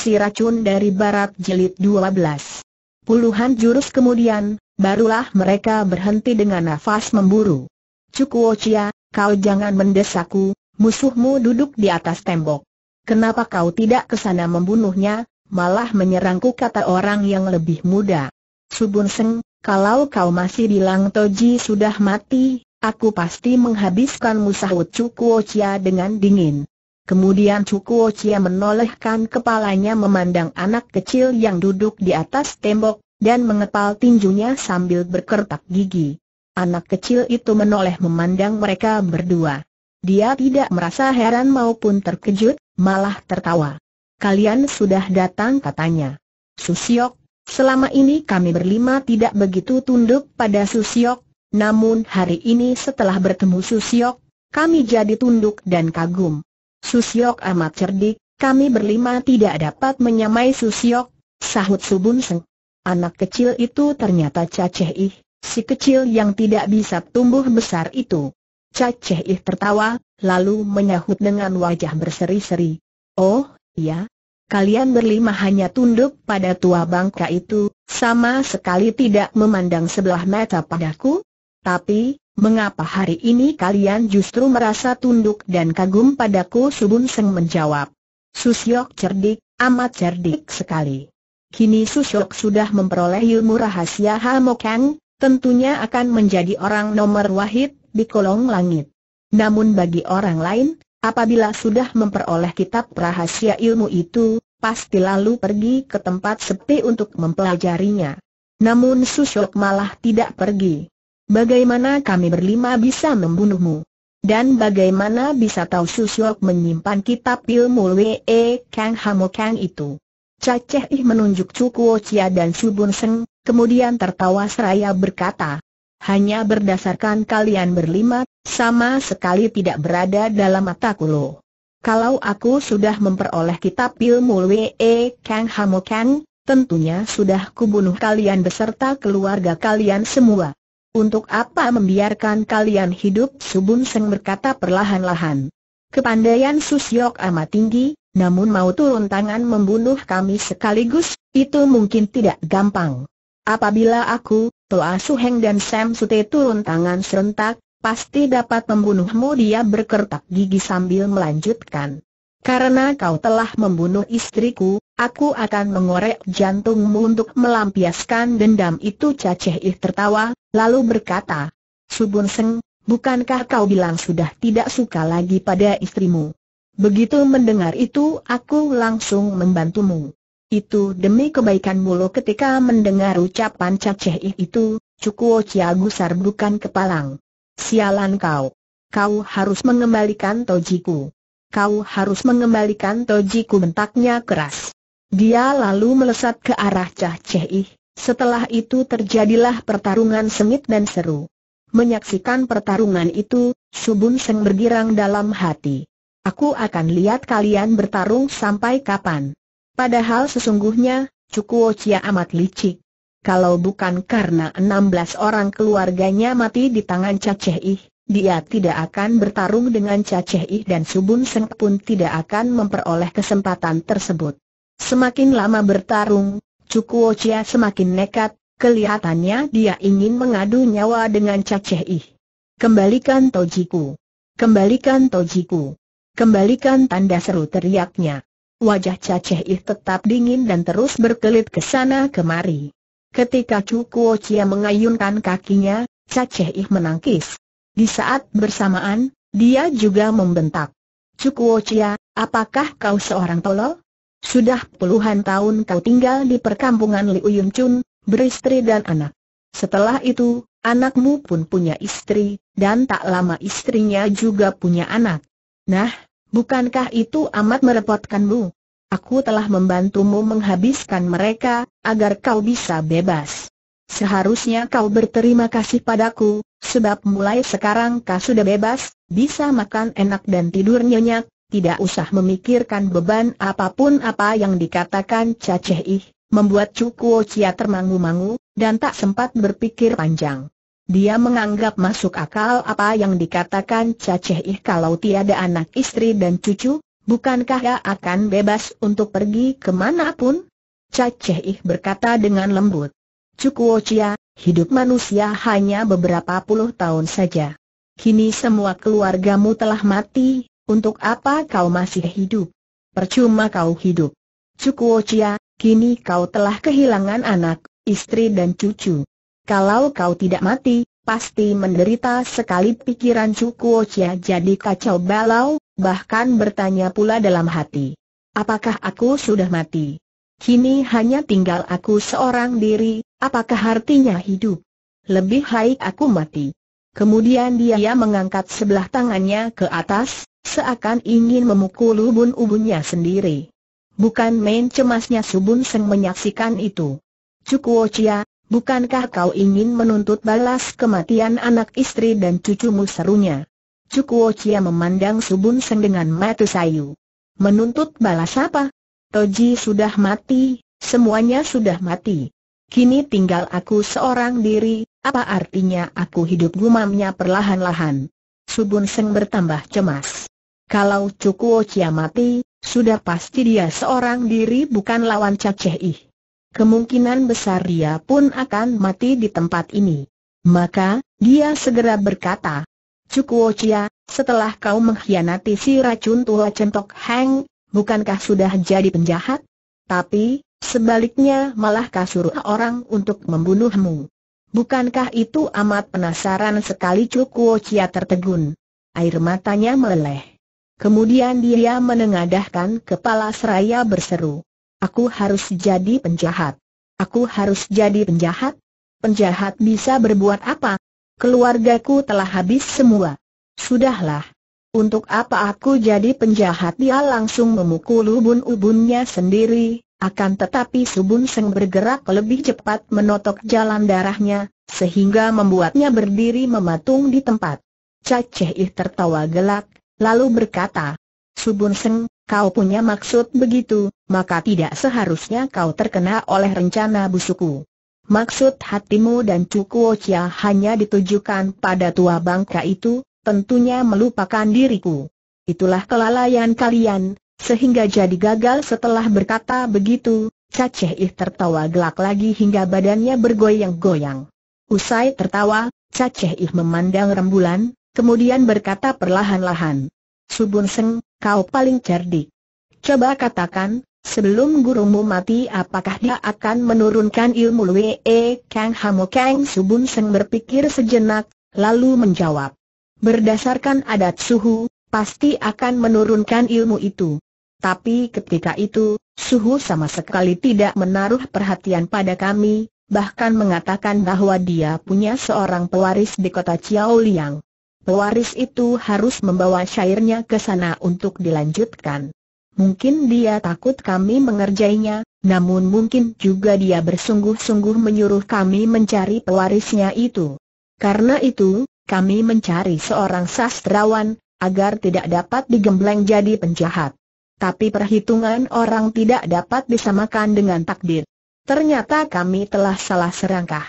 Si Racun dari Barat jelit 12. Puluhan jurus kemudian, barulah mereka berhenti dengan nafas memburu. Cukuo kau jangan mendesakku, musuhmu duduk di atas tembok. Kenapa kau tidak kesana membunuhnya, malah menyerangku kata orang yang lebih muda. Subun Seng, kalau kau masih bilang Toji sudah mati, aku pasti menghabiskan sahut Cukuo dengan dingin. Kemudian Cukuo Chia menolehkan kepalanya memandang anak kecil yang duduk di atas tembok, dan mengepal tinjunya sambil berkertak gigi. Anak kecil itu menoleh memandang mereka berdua. Dia tidak merasa heran maupun terkejut, malah tertawa. Kalian sudah datang katanya. Susiok, selama ini kami berlima tidak begitu tunduk pada Susiok, namun hari ini setelah bertemu Susiok, kami jadi tunduk dan kagum. Susiok amat cerdik, kami berlima tidak dapat menyamai Susiok, sahut Subun Seng. Anak kecil itu ternyata Caceh Ih, si kecil yang tidak bisa tumbuh besar itu. Caceh Ih tertawa, lalu menyahut dengan wajah berseri-seri. Oh, iya. Kalian berlima hanya tunduk pada tua bangka itu, sama sekali tidak memandang sebelah mata padaku. Tapi, Mengapa hari ini kalian justru merasa tunduk dan kagum padaku? Subun Seng menjawab. Susyok cerdik, amat cerdik sekali. Kini Susyok sudah memperoleh ilmu rahasia Hamokang, tentunya akan menjadi orang nomor wahid di kolong langit. Namun bagi orang lain, apabila sudah memperoleh kitab rahasia ilmu itu, pasti lalu pergi ke tempat sepi untuk mempelajarinya. Namun Susyok malah tidak pergi. Bagaimana kami berlima bisa membunuhmu? Dan bagaimana bisa tahu Susyok menyimpan kitab ilmu Wee Kang Kang itu? Caceh Ih menunjuk Cukuo Chia dan Subun Seng, kemudian tertawa seraya berkata, Hanya berdasarkan kalian berlima, sama sekali tidak berada dalam mataku lo. Kalau aku sudah memperoleh kitab ilmu Wee Kang Kang, tentunya sudah kubunuh kalian beserta keluarga kalian semua. Untuk apa membiarkan kalian hidup? Subun Seng berkata perlahan-lahan. Kepandaian Susyok amat tinggi, namun mau turun tangan membunuh kami sekaligus, itu mungkin tidak gampang. Apabila aku, Toa Suheng dan Sam Sute turun tangan serentak, pasti dapat membunuhmu dia berkertak gigi sambil melanjutkan. Karena kau telah membunuh istriku, aku akan mengorek jantungmu untuk melampiaskan dendam itu Caceh Ih tertawa, lalu berkata, Subun Seng, bukankah kau bilang sudah tidak suka lagi pada istrimu? Begitu mendengar itu aku langsung membantumu. Itu demi kebaikan mulu ketika mendengar ucapan Caceh Ih itu, Cukuo Ciagusar bukan kepalang. Sialan kau. Kau harus mengembalikan tojiku kau harus mengembalikan tojiku bentaknya keras. Dia lalu melesat ke arah Cah Ceh setelah itu terjadilah pertarungan sengit dan seru. Menyaksikan pertarungan itu, Subun Seng bergirang dalam hati. Aku akan lihat kalian bertarung sampai kapan. Padahal sesungguhnya, Cukuo Chia amat licik. Kalau bukan karena 16 orang keluarganya mati di tangan Caceh Ih, dia tidak akan bertarung dengan Caceh dan Subun Seng pun tidak akan memperoleh kesempatan tersebut. Semakin lama bertarung, Cukuo Chia semakin nekat, kelihatannya dia ingin mengadu nyawa dengan Caceh Kembalikan Tojiku! Kembalikan Tojiku! Kembalikan tanda seru teriaknya. Wajah Caceh tetap dingin dan terus berkelit ke sana kemari. Ketika Cukuo Chia mengayunkan kakinya, Caceh menangkis. Di saat bersamaan, dia juga membentak. Cukuo Chia, apakah kau seorang tolol? Sudah puluhan tahun kau tinggal di perkampungan Liu Yun beristri dan anak. Setelah itu, anakmu pun punya istri, dan tak lama istrinya juga punya anak. Nah, bukankah itu amat merepotkanmu? Aku telah membantumu menghabiskan mereka, agar kau bisa bebas. Seharusnya kau berterima kasih padaku, Sebab mulai sekarang kau sudah bebas, bisa makan enak dan tidur nyenyak, tidak usah memikirkan beban apapun apa yang dikatakan Caceh Ih, membuat Cukuo Cia termangu-mangu, dan tak sempat berpikir panjang. Dia menganggap masuk akal apa yang dikatakan Caceh Ih kalau tiada anak istri dan cucu, bukankah ia akan bebas untuk pergi kemanapun? Caceh Ih berkata dengan lembut. Cukuo Cia, Hidup manusia hanya beberapa puluh tahun saja. Kini semua keluargamu telah mati, untuk apa kau masih hidup? Percuma kau hidup. Cukuocia, kini kau telah kehilangan anak, istri dan cucu. Kalau kau tidak mati, pasti menderita sekali pikiran Cukuocia jadi kacau balau, bahkan bertanya pula dalam hati. Apakah aku sudah mati? Kini hanya tinggal aku seorang diri, apakah artinya hidup? Lebih baik aku mati. Kemudian dia mengangkat sebelah tangannya ke atas, seakan ingin memukul ubun ubunnya sendiri. Bukan main cemasnya Subun Seng menyaksikan itu. Cukuo Chia, bukankah kau ingin menuntut balas kematian anak istri dan cucumu serunya? Cukuo Chia memandang Subun Seng dengan mata sayu. Menuntut balas apa? Toji sudah mati, semuanya sudah mati. Kini tinggal aku seorang diri, apa artinya aku hidup gumamnya perlahan-lahan. Subun Seng bertambah cemas. Kalau Cukuo Chia mati, sudah pasti dia seorang diri bukan lawan Caceh Ih. Kemungkinan besar dia pun akan mati di tempat ini. Maka, dia segera berkata, Cukuo Chia, setelah kau mengkhianati si racun tua centok Hang, bukankah sudah jadi penjahat? Tapi, sebaliknya malah kasur orang untuk membunuhmu. Bukankah itu amat penasaran sekali Cukuo Chia tertegun. Air matanya meleleh. Kemudian dia menengadahkan kepala seraya berseru. Aku harus jadi penjahat. Aku harus jadi penjahat? Penjahat bisa berbuat apa? Keluargaku telah habis semua. Sudahlah, untuk apa aku jadi penjahat dia langsung memukul ubun-ubunnya sendiri, akan tetapi Subun Seng bergerak lebih cepat menotok jalan darahnya, sehingga membuatnya berdiri mematung di tempat. Caceh Ih tertawa gelak, lalu berkata, Subun Seng, kau punya maksud begitu, maka tidak seharusnya kau terkena oleh rencana busuku. Maksud hatimu dan Cukuo cia hanya ditujukan pada tua bangka itu, tentunya melupakan diriku. Itulah kelalaian kalian, sehingga jadi gagal setelah berkata begitu, Caceh Ih tertawa gelak lagi hingga badannya bergoyang-goyang. Usai tertawa, Caceh Ih memandang rembulan, kemudian berkata perlahan-lahan. Subun Seng, kau paling cerdik. Coba katakan, sebelum gurumu mati apakah dia akan menurunkan ilmu Lue Kang Hamo Kang Subun Seng berpikir sejenak, lalu menjawab. Berdasarkan adat suhu, pasti akan menurunkan ilmu itu. Tapi ketika itu, suhu sama sekali tidak menaruh perhatian pada kami, bahkan mengatakan bahwa dia punya seorang pewaris di kota Chiao Liang. Pewaris itu harus membawa syairnya ke sana untuk dilanjutkan. Mungkin dia takut kami mengerjainya, namun mungkin juga dia bersungguh-sungguh menyuruh kami mencari pewarisnya itu. Karena itu, kami mencari seorang sastrawan, agar tidak dapat digembleng jadi penjahat. Tapi perhitungan orang tidak dapat disamakan dengan takdir. Ternyata kami telah salah serangkah.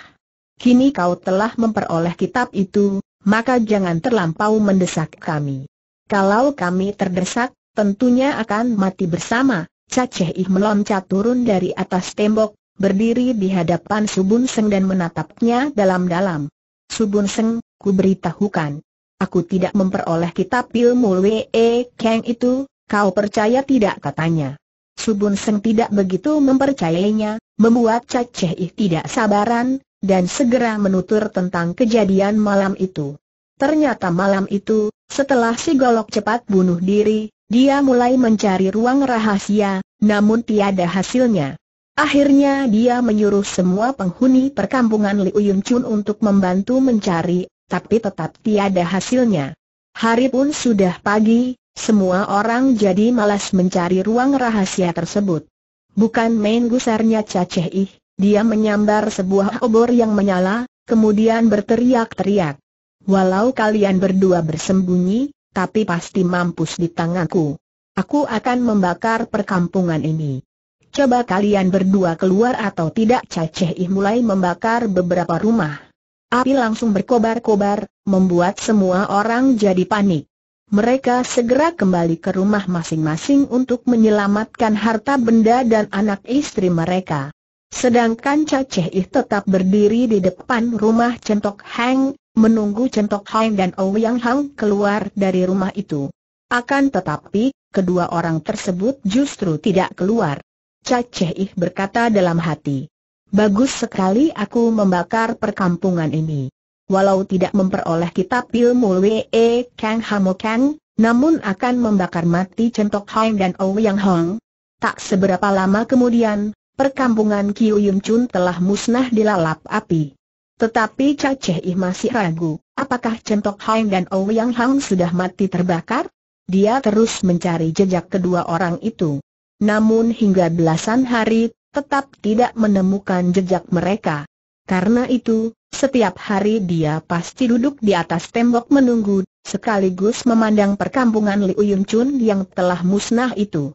Kini kau telah memperoleh kitab itu, maka jangan terlampau mendesak kami. Kalau kami terdesak, tentunya akan mati bersama. Caceh Ih meloncat turun dari atas tembok, berdiri di hadapan Subun Seng dan menatapnya dalam-dalam. Subun Seng, ku beritahukan. Aku tidak memperoleh kitab ilmu Wee Kang itu, kau percaya tidak katanya. Subun Seng tidak begitu mempercayainya, membuat Caceh Ih tidak sabaran, dan segera menutur tentang kejadian malam itu. Ternyata malam itu, setelah si golok cepat bunuh diri, dia mulai mencari ruang rahasia, namun tiada hasilnya. Akhirnya dia menyuruh semua penghuni perkampungan Liu Yun Chun untuk membantu mencari tapi tetap tiada hasilnya. Hari pun sudah pagi, semua orang jadi malas mencari ruang rahasia tersebut. Bukan main gusarnya Caceh Ih, dia menyambar sebuah obor yang menyala, kemudian berteriak-teriak. Walau kalian berdua bersembunyi, tapi pasti mampus di tanganku. Aku akan membakar perkampungan ini. Coba kalian berdua keluar atau tidak Caceh Ih mulai membakar beberapa rumah. Api langsung berkobar-kobar, membuat semua orang jadi panik. Mereka segera kembali ke rumah masing-masing untuk menyelamatkan harta benda dan anak istri mereka. Sedangkan Caceh Ih tetap berdiri di depan rumah Centok Hang, menunggu Centok Hang dan Ouyang Hang keluar dari rumah itu. Akan tetapi, kedua orang tersebut justru tidak keluar. Caceh Ih berkata dalam hati, Bagus sekali aku membakar perkampungan ini. Walau tidak memperoleh kitab ilmu Wee Kang Hamo Kang, namun akan membakar mati Centok Hong dan Ouyang Hong. Tak seberapa lama kemudian, perkampungan Yum Chun telah musnah dilalap api. Tetapi Caceh Ih masih ragu, apakah Centok Hong dan Ouyang Hong sudah mati terbakar? Dia terus mencari jejak kedua orang itu. Namun hingga belasan hari tetap tidak menemukan jejak mereka. Karena itu, setiap hari dia pasti duduk di atas tembok menunggu, sekaligus memandang perkampungan Liu Yun Chun yang telah musnah itu.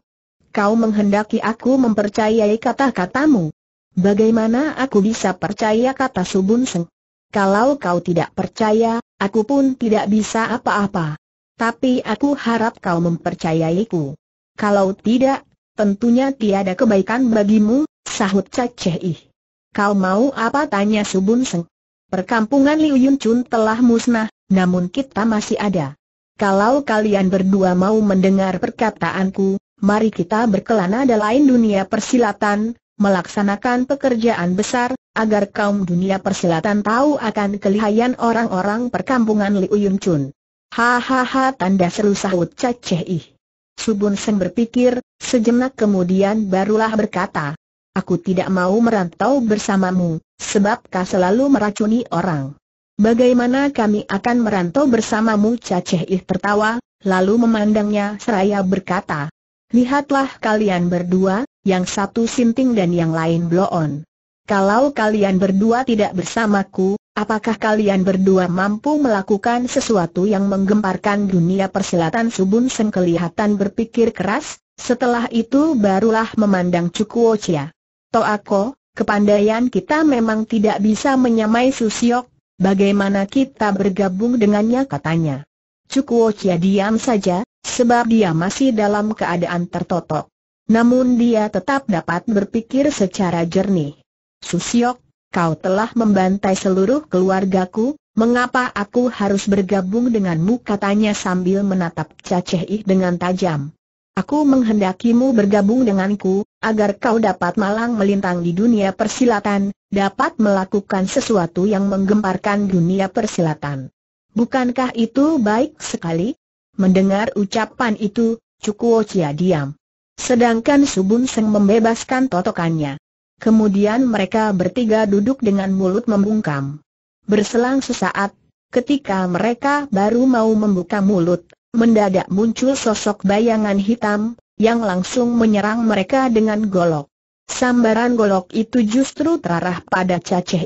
Kau menghendaki aku mempercayai kata-katamu. Bagaimana aku bisa percaya kata Subun Seng? Kalau kau tidak percaya, aku pun tidak bisa apa-apa. Tapi aku harap kau mempercayaiku. Kalau tidak, Tentunya tiada kebaikan bagimu, sahut Cacehih. Kau mau apa tanya Subun Seng? Perkampungan Liu Yun Chun telah musnah, namun kita masih ada. Kalau kalian berdua mau mendengar perkataanku, mari kita berkelana dalam dunia persilatan, melaksanakan pekerjaan besar, agar kaum dunia persilatan tahu akan kelihayan orang-orang perkampungan Liu Yun Chun. Hahaha tanda seru sahut Caceh Subun Sen berpikir, sejenak kemudian barulah berkata, Aku tidak mau merantau bersamamu, sebab kau selalu meracuni orang. Bagaimana kami akan merantau bersamamu? Caceh Ih tertawa, lalu memandangnya seraya berkata, Lihatlah kalian berdua, yang satu sinting dan yang lain bloon. Kalau kalian berdua tidak bersamaku, apakah kalian berdua mampu melakukan sesuatu yang menggemparkan dunia perselatan Subun Seng kelihatan berpikir keras, setelah itu barulah memandang Cukuo Chia. Toako, kepandaian kita memang tidak bisa menyamai Susiok, bagaimana kita bergabung dengannya katanya. Cukuo Chia diam saja, sebab dia masih dalam keadaan tertotok. Namun dia tetap dapat berpikir secara jernih. Susiok, kau telah membantai seluruh keluargaku, mengapa aku harus bergabung denganmu katanya sambil menatap Caceh Ih dengan tajam. Aku menghendakimu bergabung denganku, agar kau dapat malang melintang di dunia persilatan, dapat melakukan sesuatu yang menggemparkan dunia persilatan. Bukankah itu baik sekali? Mendengar ucapan itu, Cukuo Chia diam. Sedangkan Subun Seng membebaskan totokannya. Kemudian mereka bertiga duduk dengan mulut membungkam. Berselang sesaat, ketika mereka baru mau membuka mulut, mendadak muncul sosok bayangan hitam, yang langsung menyerang mereka dengan golok. Sambaran golok itu justru terarah pada Caceh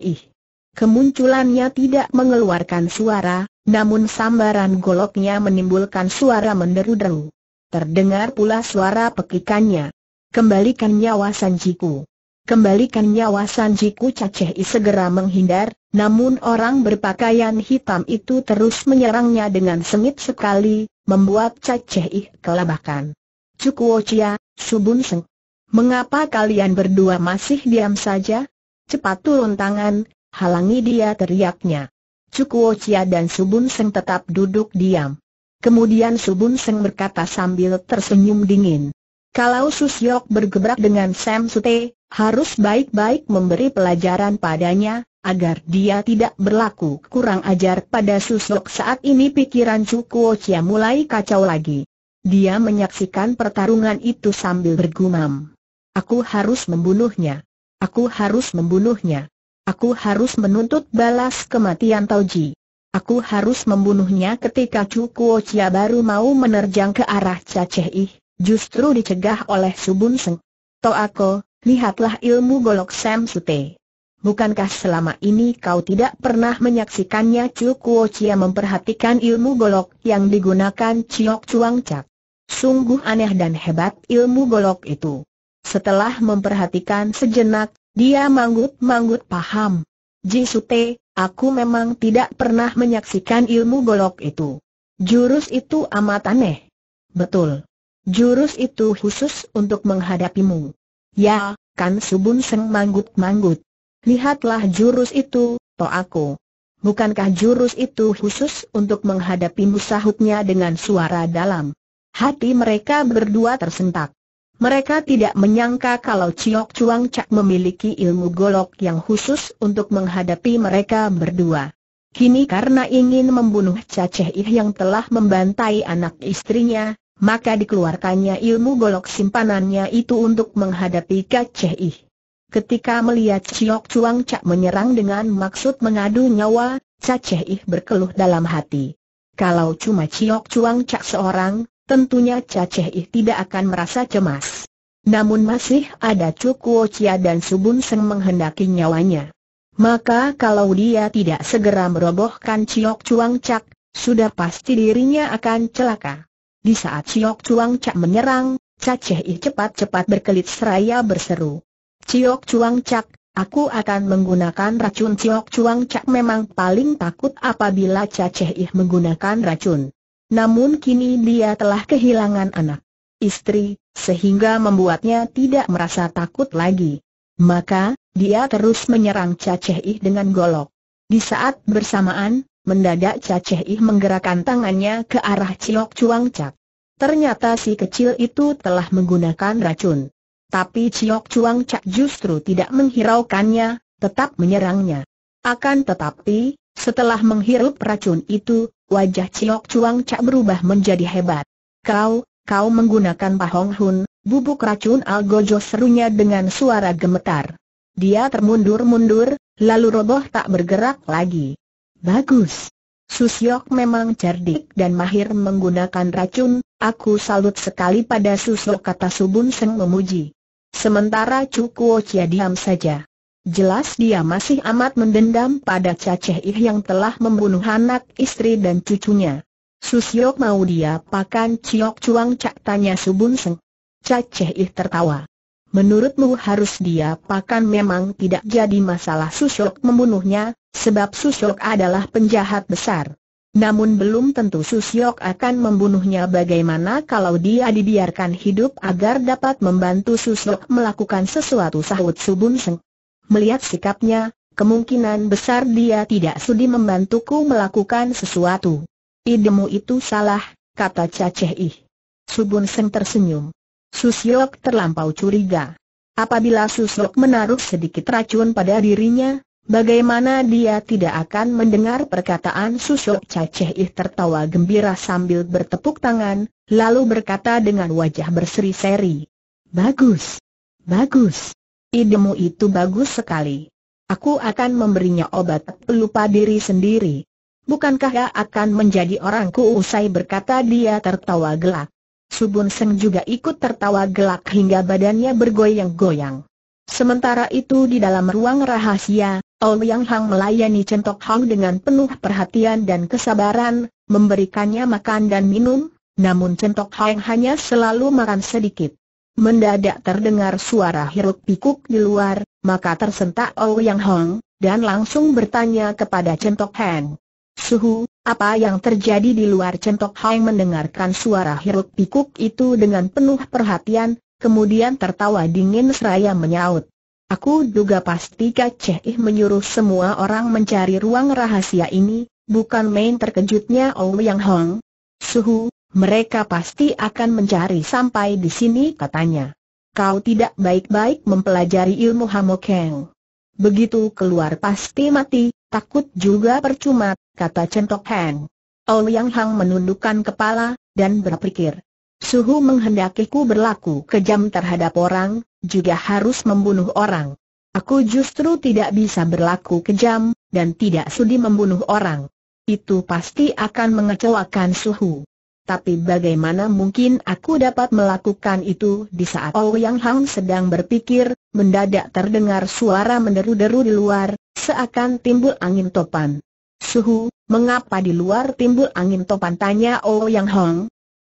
Kemunculannya tidak mengeluarkan suara, namun sambaran goloknya menimbulkan suara menderu-deru. Terdengar pula suara pekikannya. Kembalikan nyawa Sanjiku. Kembalikan nyawa Sanjiku Caceh segera menghindar, namun orang berpakaian hitam itu terus menyerangnya dengan sengit sekali, membuat Caceh kelabakan. Cukuo Chia, Subun Seng. Mengapa kalian berdua masih diam saja? Cepat turun tangan, halangi dia teriaknya. Cukuo dan Subun Seng tetap duduk diam. Kemudian Subun Seng berkata sambil tersenyum dingin. Kalau Susyok bergebrak dengan Sam Sute, harus baik-baik memberi pelajaran padanya, agar dia tidak berlaku kurang ajar pada susuk saat ini pikiran Cukuo Chia mulai kacau lagi. Dia menyaksikan pertarungan itu sambil bergumam. Aku harus membunuhnya. Aku harus membunuhnya. Aku harus menuntut balas kematian Tauji. Aku harus membunuhnya ketika Cukuo Chia baru mau menerjang ke arah Cacehi, justru dicegah oleh Subun Seng. Toako, Lihatlah ilmu golok Sam Sute. Bukankah selama ini kau tidak pernah menyaksikannya Chu Kuo Chia memperhatikan ilmu golok yang digunakan Chiok Chuang Cak? Sungguh aneh dan hebat ilmu golok itu. Setelah memperhatikan sejenak, dia manggut-manggut paham. Ji Sute, aku memang tidak pernah menyaksikan ilmu golok itu. Jurus itu amat aneh. Betul. Jurus itu khusus untuk menghadapimu. Ya, kan subun seng manggut-manggut. Lihatlah jurus itu, to aku. Bukankah jurus itu khusus untuk menghadapi musahutnya dengan suara dalam? Hati mereka berdua tersentak. Mereka tidak menyangka kalau Ciok Chuang Cak memiliki ilmu golok yang khusus untuk menghadapi mereka berdua. Kini karena ingin membunuh Caceh Ih yang telah membantai anak istrinya, maka dikeluarkannya ilmu golok simpanannya itu untuk menghadapi KCI. Ketika melihat Ciok Chuang Cak menyerang dengan maksud mengadu nyawa, KCI berkeluh dalam hati. Kalau cuma Ciok Chuang Cak seorang, tentunya KCI tidak akan merasa cemas. Namun masih ada Cukuo Chia dan Subun Seng menghendaki nyawanya. Maka kalau dia tidak segera merobohkan Ciok Chuang Cak, sudah pasti dirinya akan celaka. Di saat Ciok Chuang Cak menyerang, Caceh I cepat-cepat berkelit seraya berseru. Ciok Chuang Cak, aku akan menggunakan racun Ciok Chuang Cak memang paling takut apabila Caceh I menggunakan racun. Namun kini dia telah kehilangan anak, istri, sehingga membuatnya tidak merasa takut lagi. Maka, dia terus menyerang Caceh I dengan golok. Di saat bersamaan, Mendadak Caceh Ih menggerakkan tangannya ke arah Ciok Cuang Cak. Ternyata si kecil itu telah menggunakan racun. Tapi Ciok Cuang Cak justru tidak menghiraukannya, tetap menyerangnya. Akan tetapi, setelah menghirup racun itu, wajah Ciok Cuang Cak berubah menjadi hebat. Kau, kau menggunakan Pahong Hun, bubuk racun Algojo serunya dengan suara gemetar. Dia termundur-mundur, lalu roboh tak bergerak lagi. Bagus. Susyok memang cerdik dan mahir menggunakan racun, aku salut sekali pada Susyok kata Subun Seng memuji. Sementara Chu Kuo Chia diam saja. Jelas dia masih amat mendendam pada Caceh Ih yang telah membunuh anak istri dan cucunya. Susyok mau dia pakan Ciok Cuang Cak tanya Subun Seng. Caceh Ih tertawa. Menurutmu harus dia pakan memang tidak jadi masalah Susuk membunuhnya, sebab Susuk adalah penjahat besar. Namun belum tentu Susyok akan membunuhnya bagaimana kalau dia dibiarkan hidup agar dapat membantu Susuk melakukan sesuatu sahut Subun Seng. Melihat sikapnya, kemungkinan besar dia tidak sudi membantuku melakukan sesuatu. Idemu itu salah, kata Caceh Ih. Subun Seng tersenyum. Susyok terlampau curiga. Apabila Susyok menaruh sedikit racun pada dirinya, bagaimana dia tidak akan mendengar perkataan Susyok Caceh Ih tertawa gembira sambil bertepuk tangan, lalu berkata dengan wajah berseri-seri. Bagus! Bagus! Idemu itu bagus sekali. Aku akan memberinya obat pelupa diri sendiri. Bukankah ia akan menjadi orangku usai berkata dia tertawa gelak. Subun Seng juga ikut tertawa gelak hingga badannya bergoyang-goyang. Sementara itu di dalam ruang rahasia, Ouyang Hang melayani Centok Hang dengan penuh perhatian dan kesabaran, memberikannya makan dan minum, namun Centok Hang hanya selalu makan sedikit. Mendadak terdengar suara hiruk pikuk di luar, maka tersentak Ouyang Hang, dan langsung bertanya kepada Centok Hang. Suhu, apa yang terjadi di luar Centok Hai mendengarkan suara hiruk pikuk itu dengan penuh perhatian, kemudian tertawa dingin seraya menyaut. Aku duga pasti Kaceh menyuruh semua orang mencari ruang rahasia ini, bukan main terkejutnya Yang Hong. Suhu, mereka pasti akan mencari sampai di sini katanya. Kau tidak baik-baik mempelajari ilmu Hamokeng. Begitu keluar pasti mati, Takut juga percuma, kata Centok Heng. Ouyang Hang menundukkan kepala, dan berpikir. Suhu menghendakiku berlaku kejam terhadap orang, juga harus membunuh orang. Aku justru tidak bisa berlaku kejam, dan tidak sudi membunuh orang. Itu pasti akan mengecewakan Suhu tapi bagaimana mungkin aku dapat melakukan itu di saat Ouyang Hang sedang berpikir, mendadak terdengar suara menderu-deru di luar, seakan timbul angin topan. Suhu, mengapa di luar timbul angin topan tanya Ouyang Hang?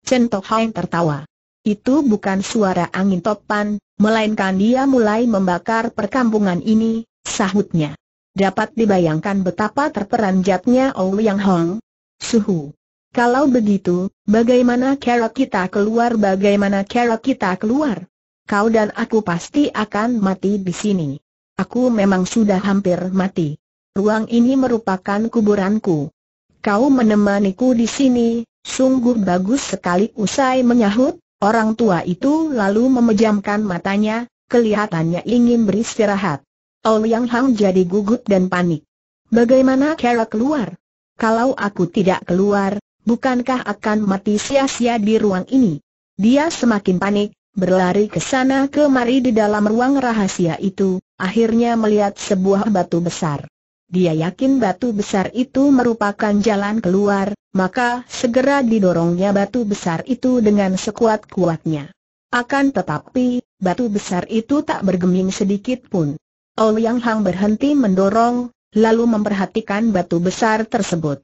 Chen Tok Hang tertawa. Itu bukan suara angin topan, melainkan dia mulai membakar perkampungan ini, sahutnya. Dapat dibayangkan betapa terperanjatnya Ouyang Hang. Suhu, kalau begitu, bagaimana cara kita keluar bagaimana cara kita keluar? Kau dan aku pasti akan mati di sini. Aku memang sudah hampir mati. Ruang ini merupakan kuburanku. Kau menemaniku di sini, sungguh bagus sekali usai menyahut, orang tua itu lalu memejamkan matanya, kelihatannya ingin beristirahat. Ouyang Hang jadi gugup dan panik. Bagaimana cara keluar? Kalau aku tidak keluar, bukankah akan mati sia-sia di ruang ini? Dia semakin panik, berlari ke sana kemari di dalam ruang rahasia itu, akhirnya melihat sebuah batu besar. Dia yakin batu besar itu merupakan jalan keluar, maka segera didorongnya batu besar itu dengan sekuat-kuatnya. Akan tetapi, batu besar itu tak bergeming sedikit pun. Ouyang Hang berhenti mendorong, lalu memperhatikan batu besar tersebut.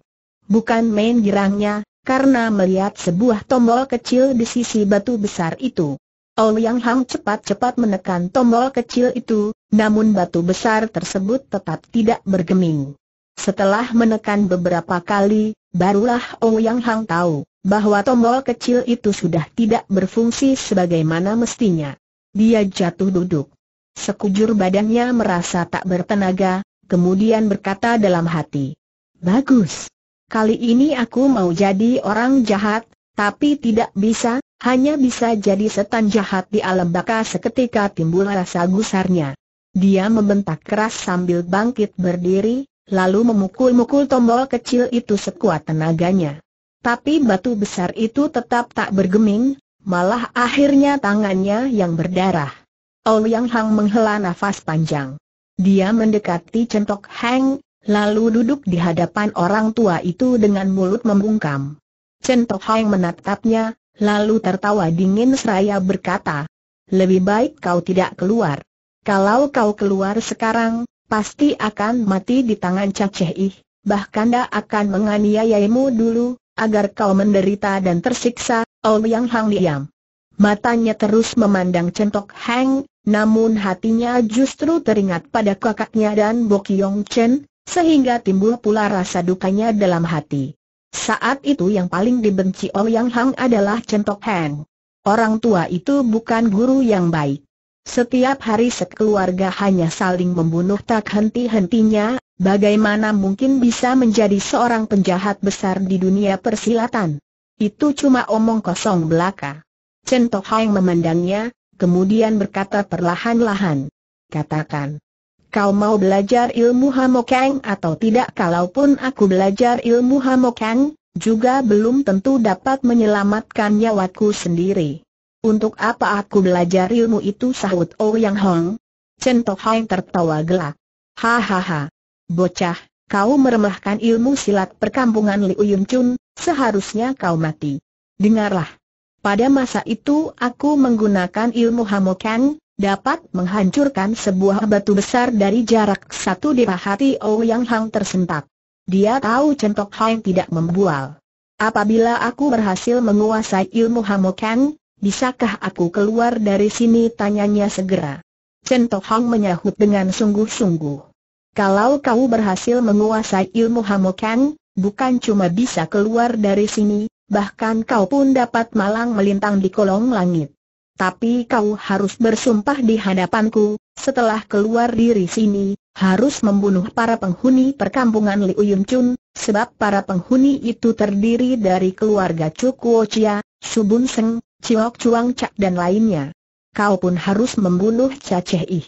Bukan main girangnya, karena melihat sebuah tombol kecil di sisi batu besar itu. Ouyang Hang cepat-cepat menekan tombol kecil itu, namun batu besar tersebut tetap tidak bergeming. Setelah menekan beberapa kali, barulah Ouyang Hang tahu bahwa tombol kecil itu sudah tidak berfungsi sebagaimana mestinya. Dia jatuh duduk. Sekujur badannya merasa tak bertenaga, kemudian berkata dalam hati, Bagus, Kali ini aku mau jadi orang jahat, tapi tidak bisa, hanya bisa jadi setan jahat di alam baka seketika timbul rasa gusarnya. Dia membentak keras sambil bangkit berdiri, lalu memukul-mukul tombol kecil itu sekuat tenaganya. Tapi batu besar itu tetap tak bergeming, malah akhirnya tangannya yang berdarah. Ouyang Hang menghela nafas panjang. Dia mendekati centok Hang Lalu duduk di hadapan orang tua itu dengan mulut membungkam. Chen Hang menatapnya, lalu tertawa dingin seraya berkata, Lebih baik kau tidak keluar. Kalau kau keluar sekarang, pasti akan mati di tangan Caceh Ih, bahkan dia akan menganiayaimu dulu, agar kau menderita dan tersiksa, Ouyang Hang Liang. Matanya terus memandang Tok Hang, namun hatinya justru teringat pada kakaknya dan Bokyong Chen, sehingga timbul pula rasa dukanya dalam hati. Saat itu yang paling dibenci Ouyang Hang adalah Centok Heng. Orang tua itu bukan guru yang baik. Setiap hari sekeluarga hanya saling membunuh tak henti-hentinya, bagaimana mungkin bisa menjadi seorang penjahat besar di dunia persilatan? Itu cuma omong kosong belaka. Centok Heng memandangnya, kemudian berkata perlahan-lahan. Katakan kau mau belajar ilmu Hamokang atau tidak kalaupun aku belajar ilmu Hamokang, juga belum tentu dapat menyelamatkan nyawaku sendiri. Untuk apa aku belajar ilmu itu sahut Ouyang oh Hong? Chen Tok tertawa gelak. Hahaha. Bocah, kau meremahkan ilmu silat perkampungan Liu Yun Chun, seharusnya kau mati. Dengarlah. Pada masa itu aku menggunakan ilmu Hamokang, dapat menghancurkan sebuah batu besar dari jarak satu di hati Ouyang oh Hang tersentak. Dia tahu Centok Hang tidak membual. Apabila aku berhasil menguasai ilmu Hamokan, bisakah aku keluar dari sini tanyanya segera. Centok Hang menyahut dengan sungguh-sungguh. Kalau kau berhasil menguasai ilmu Hamokan, bukan cuma bisa keluar dari sini, bahkan kau pun dapat malang melintang di kolong langit tapi kau harus bersumpah di hadapanku, setelah keluar diri sini, harus membunuh para penghuni perkampungan Liu Chun, sebab para penghuni itu terdiri dari keluarga Cukuo Chia, Subun Seng, Ciok Chuang Cak dan lainnya. Kau pun harus membunuh Caceh Ih.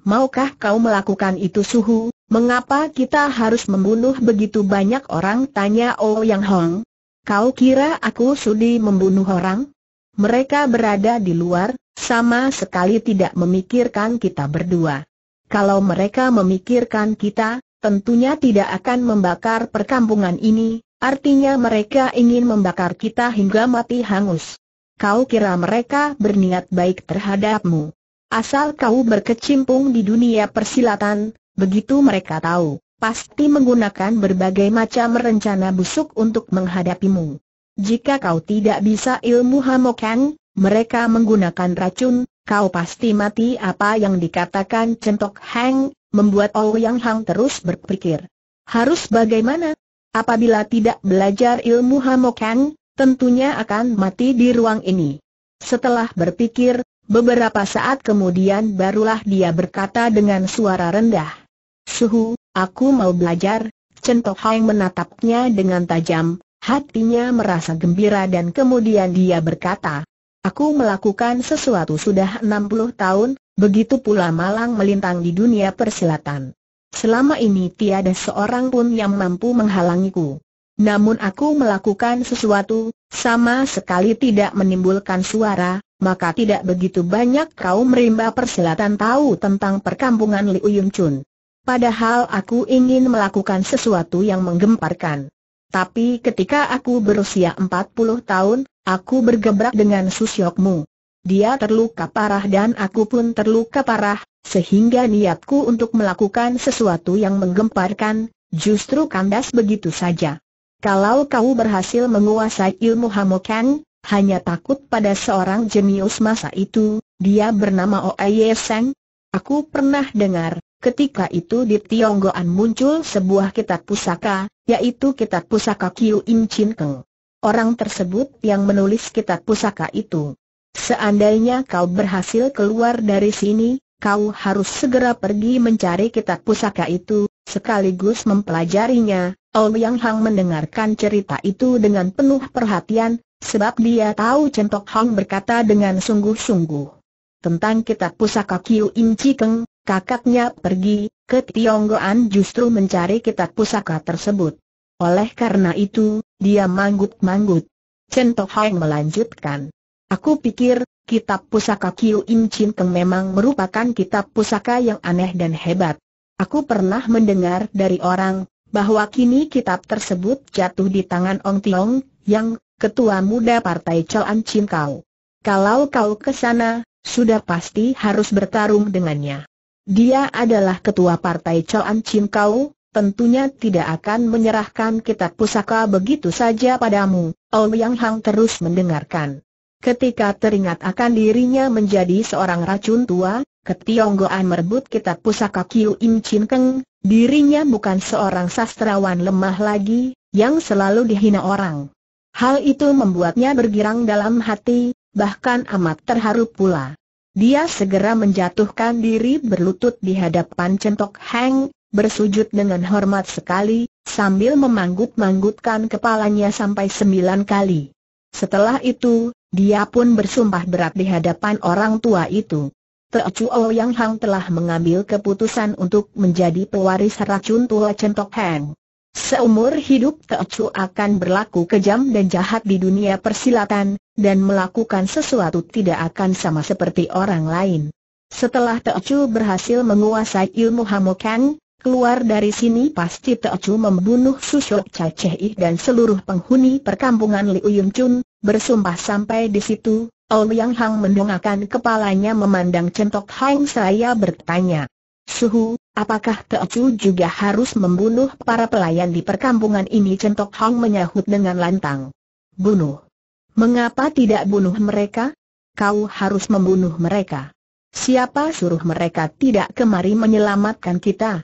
Maukah kau melakukan itu suhu? Mengapa kita harus membunuh begitu banyak orang? Tanya Oh Yang Hong. Kau kira aku sudi membunuh orang? Mereka berada di luar, sama sekali tidak memikirkan kita berdua. Kalau mereka memikirkan kita, tentunya tidak akan membakar perkampungan ini, artinya mereka ingin membakar kita hingga mati hangus. Kau kira mereka berniat baik terhadapmu. Asal kau berkecimpung di dunia persilatan, begitu mereka tahu, pasti menggunakan berbagai macam rencana busuk untuk menghadapimu. Jika kau tidak bisa ilmu Hamokang, mereka menggunakan racun, kau pasti mati apa yang dikatakan Centok Hang, membuat Ou Yang Hang terus berpikir. Harus bagaimana? Apabila tidak belajar ilmu Hamokang, tentunya akan mati di ruang ini. Setelah berpikir, beberapa saat kemudian barulah dia berkata dengan suara rendah. Suhu, aku mau belajar, Centok Hang menatapnya dengan tajam, Hatinya merasa gembira dan kemudian dia berkata, Aku melakukan sesuatu sudah 60 tahun, begitu pula malang melintang di dunia persilatan. Selama ini tiada seorang pun yang mampu menghalangiku. Namun aku melakukan sesuatu, sama sekali tidak menimbulkan suara, maka tidak begitu banyak kaum rimba persilatan tahu tentang perkampungan Liu Yun Chun. Padahal aku ingin melakukan sesuatu yang menggemparkan. Tapi ketika aku berusia 40 tahun, aku bergebrak dengan Susyokmu. Dia terluka parah dan aku pun terluka parah, sehingga niatku untuk melakukan sesuatu yang menggemparkan, justru kandas begitu saja. Kalau kau berhasil menguasai ilmu Hamokan, hanya takut pada seorang jenius masa itu, dia bernama Oye Seng. Aku pernah dengar, ketika itu di Tionggoan muncul sebuah kitab pusaka, yaitu kitab pusaka Kiu Im Chin Keng. Orang tersebut yang menulis kitab pusaka itu. Seandainya kau berhasil keluar dari sini, kau harus segera pergi mencari kitab pusaka itu, sekaligus mempelajarinya. Yang Hang mendengarkan cerita itu dengan penuh perhatian, sebab dia tahu Centok Hang berkata dengan sungguh-sungguh. Tentang kitab pusaka Kiu Im Chi Keng, kakaknya pergi, ke Tionggoan justru mencari kitab pusaka tersebut. Oleh karena itu, dia manggut-manggut. Chen melanjutkan. Aku pikir, kitab pusaka Kiu Im Chin Keng memang merupakan kitab pusaka yang aneh dan hebat. Aku pernah mendengar dari orang, bahwa kini kitab tersebut jatuh di tangan Ong Tiong, yang ketua muda partai An Chin Kau. Kalau kau ke sana, sudah pasti harus bertarung dengannya. Dia adalah ketua partai An Chin Kau, tentunya tidak akan menyerahkan kitab pusaka begitu saja padamu. Ouyang Hang terus mendengarkan. Ketika teringat akan dirinya menjadi seorang racun tua, ketionggoan merebut kitab pusaka Kiu Im Chin Keng, dirinya bukan seorang sastrawan lemah lagi, yang selalu dihina orang. Hal itu membuatnya bergirang dalam hati, bahkan amat terharu pula. Dia segera menjatuhkan diri berlutut di hadapan centok Hang bersujud dengan hormat sekali, sambil memanggut-manggutkan kepalanya sampai sembilan kali. Setelah itu, dia pun bersumpah berat di hadapan orang tua itu. Teocuo oh Yang Hang telah mengambil keputusan untuk menjadi pewaris racun tua Centok Heng. Seumur hidup Teocu akan berlaku kejam dan jahat di dunia persilatan, dan melakukan sesuatu tidak akan sama seperti orang lain. Setelah Teocu berhasil menguasai ilmu Hamokang, Keluar dari sini pasti Teocu membunuh Susuk Caceh dan seluruh penghuni perkampungan Liu Chun, bersumpah sampai di situ, Ouyang Hang mendongakkan kepalanya memandang centok Hang saya bertanya. Suhu, apakah Teocu juga harus membunuh para pelayan di perkampungan ini? Centok Hang menyahut dengan lantang. Bunuh. Mengapa tidak bunuh mereka? Kau harus membunuh mereka. Siapa suruh mereka tidak kemari menyelamatkan kita?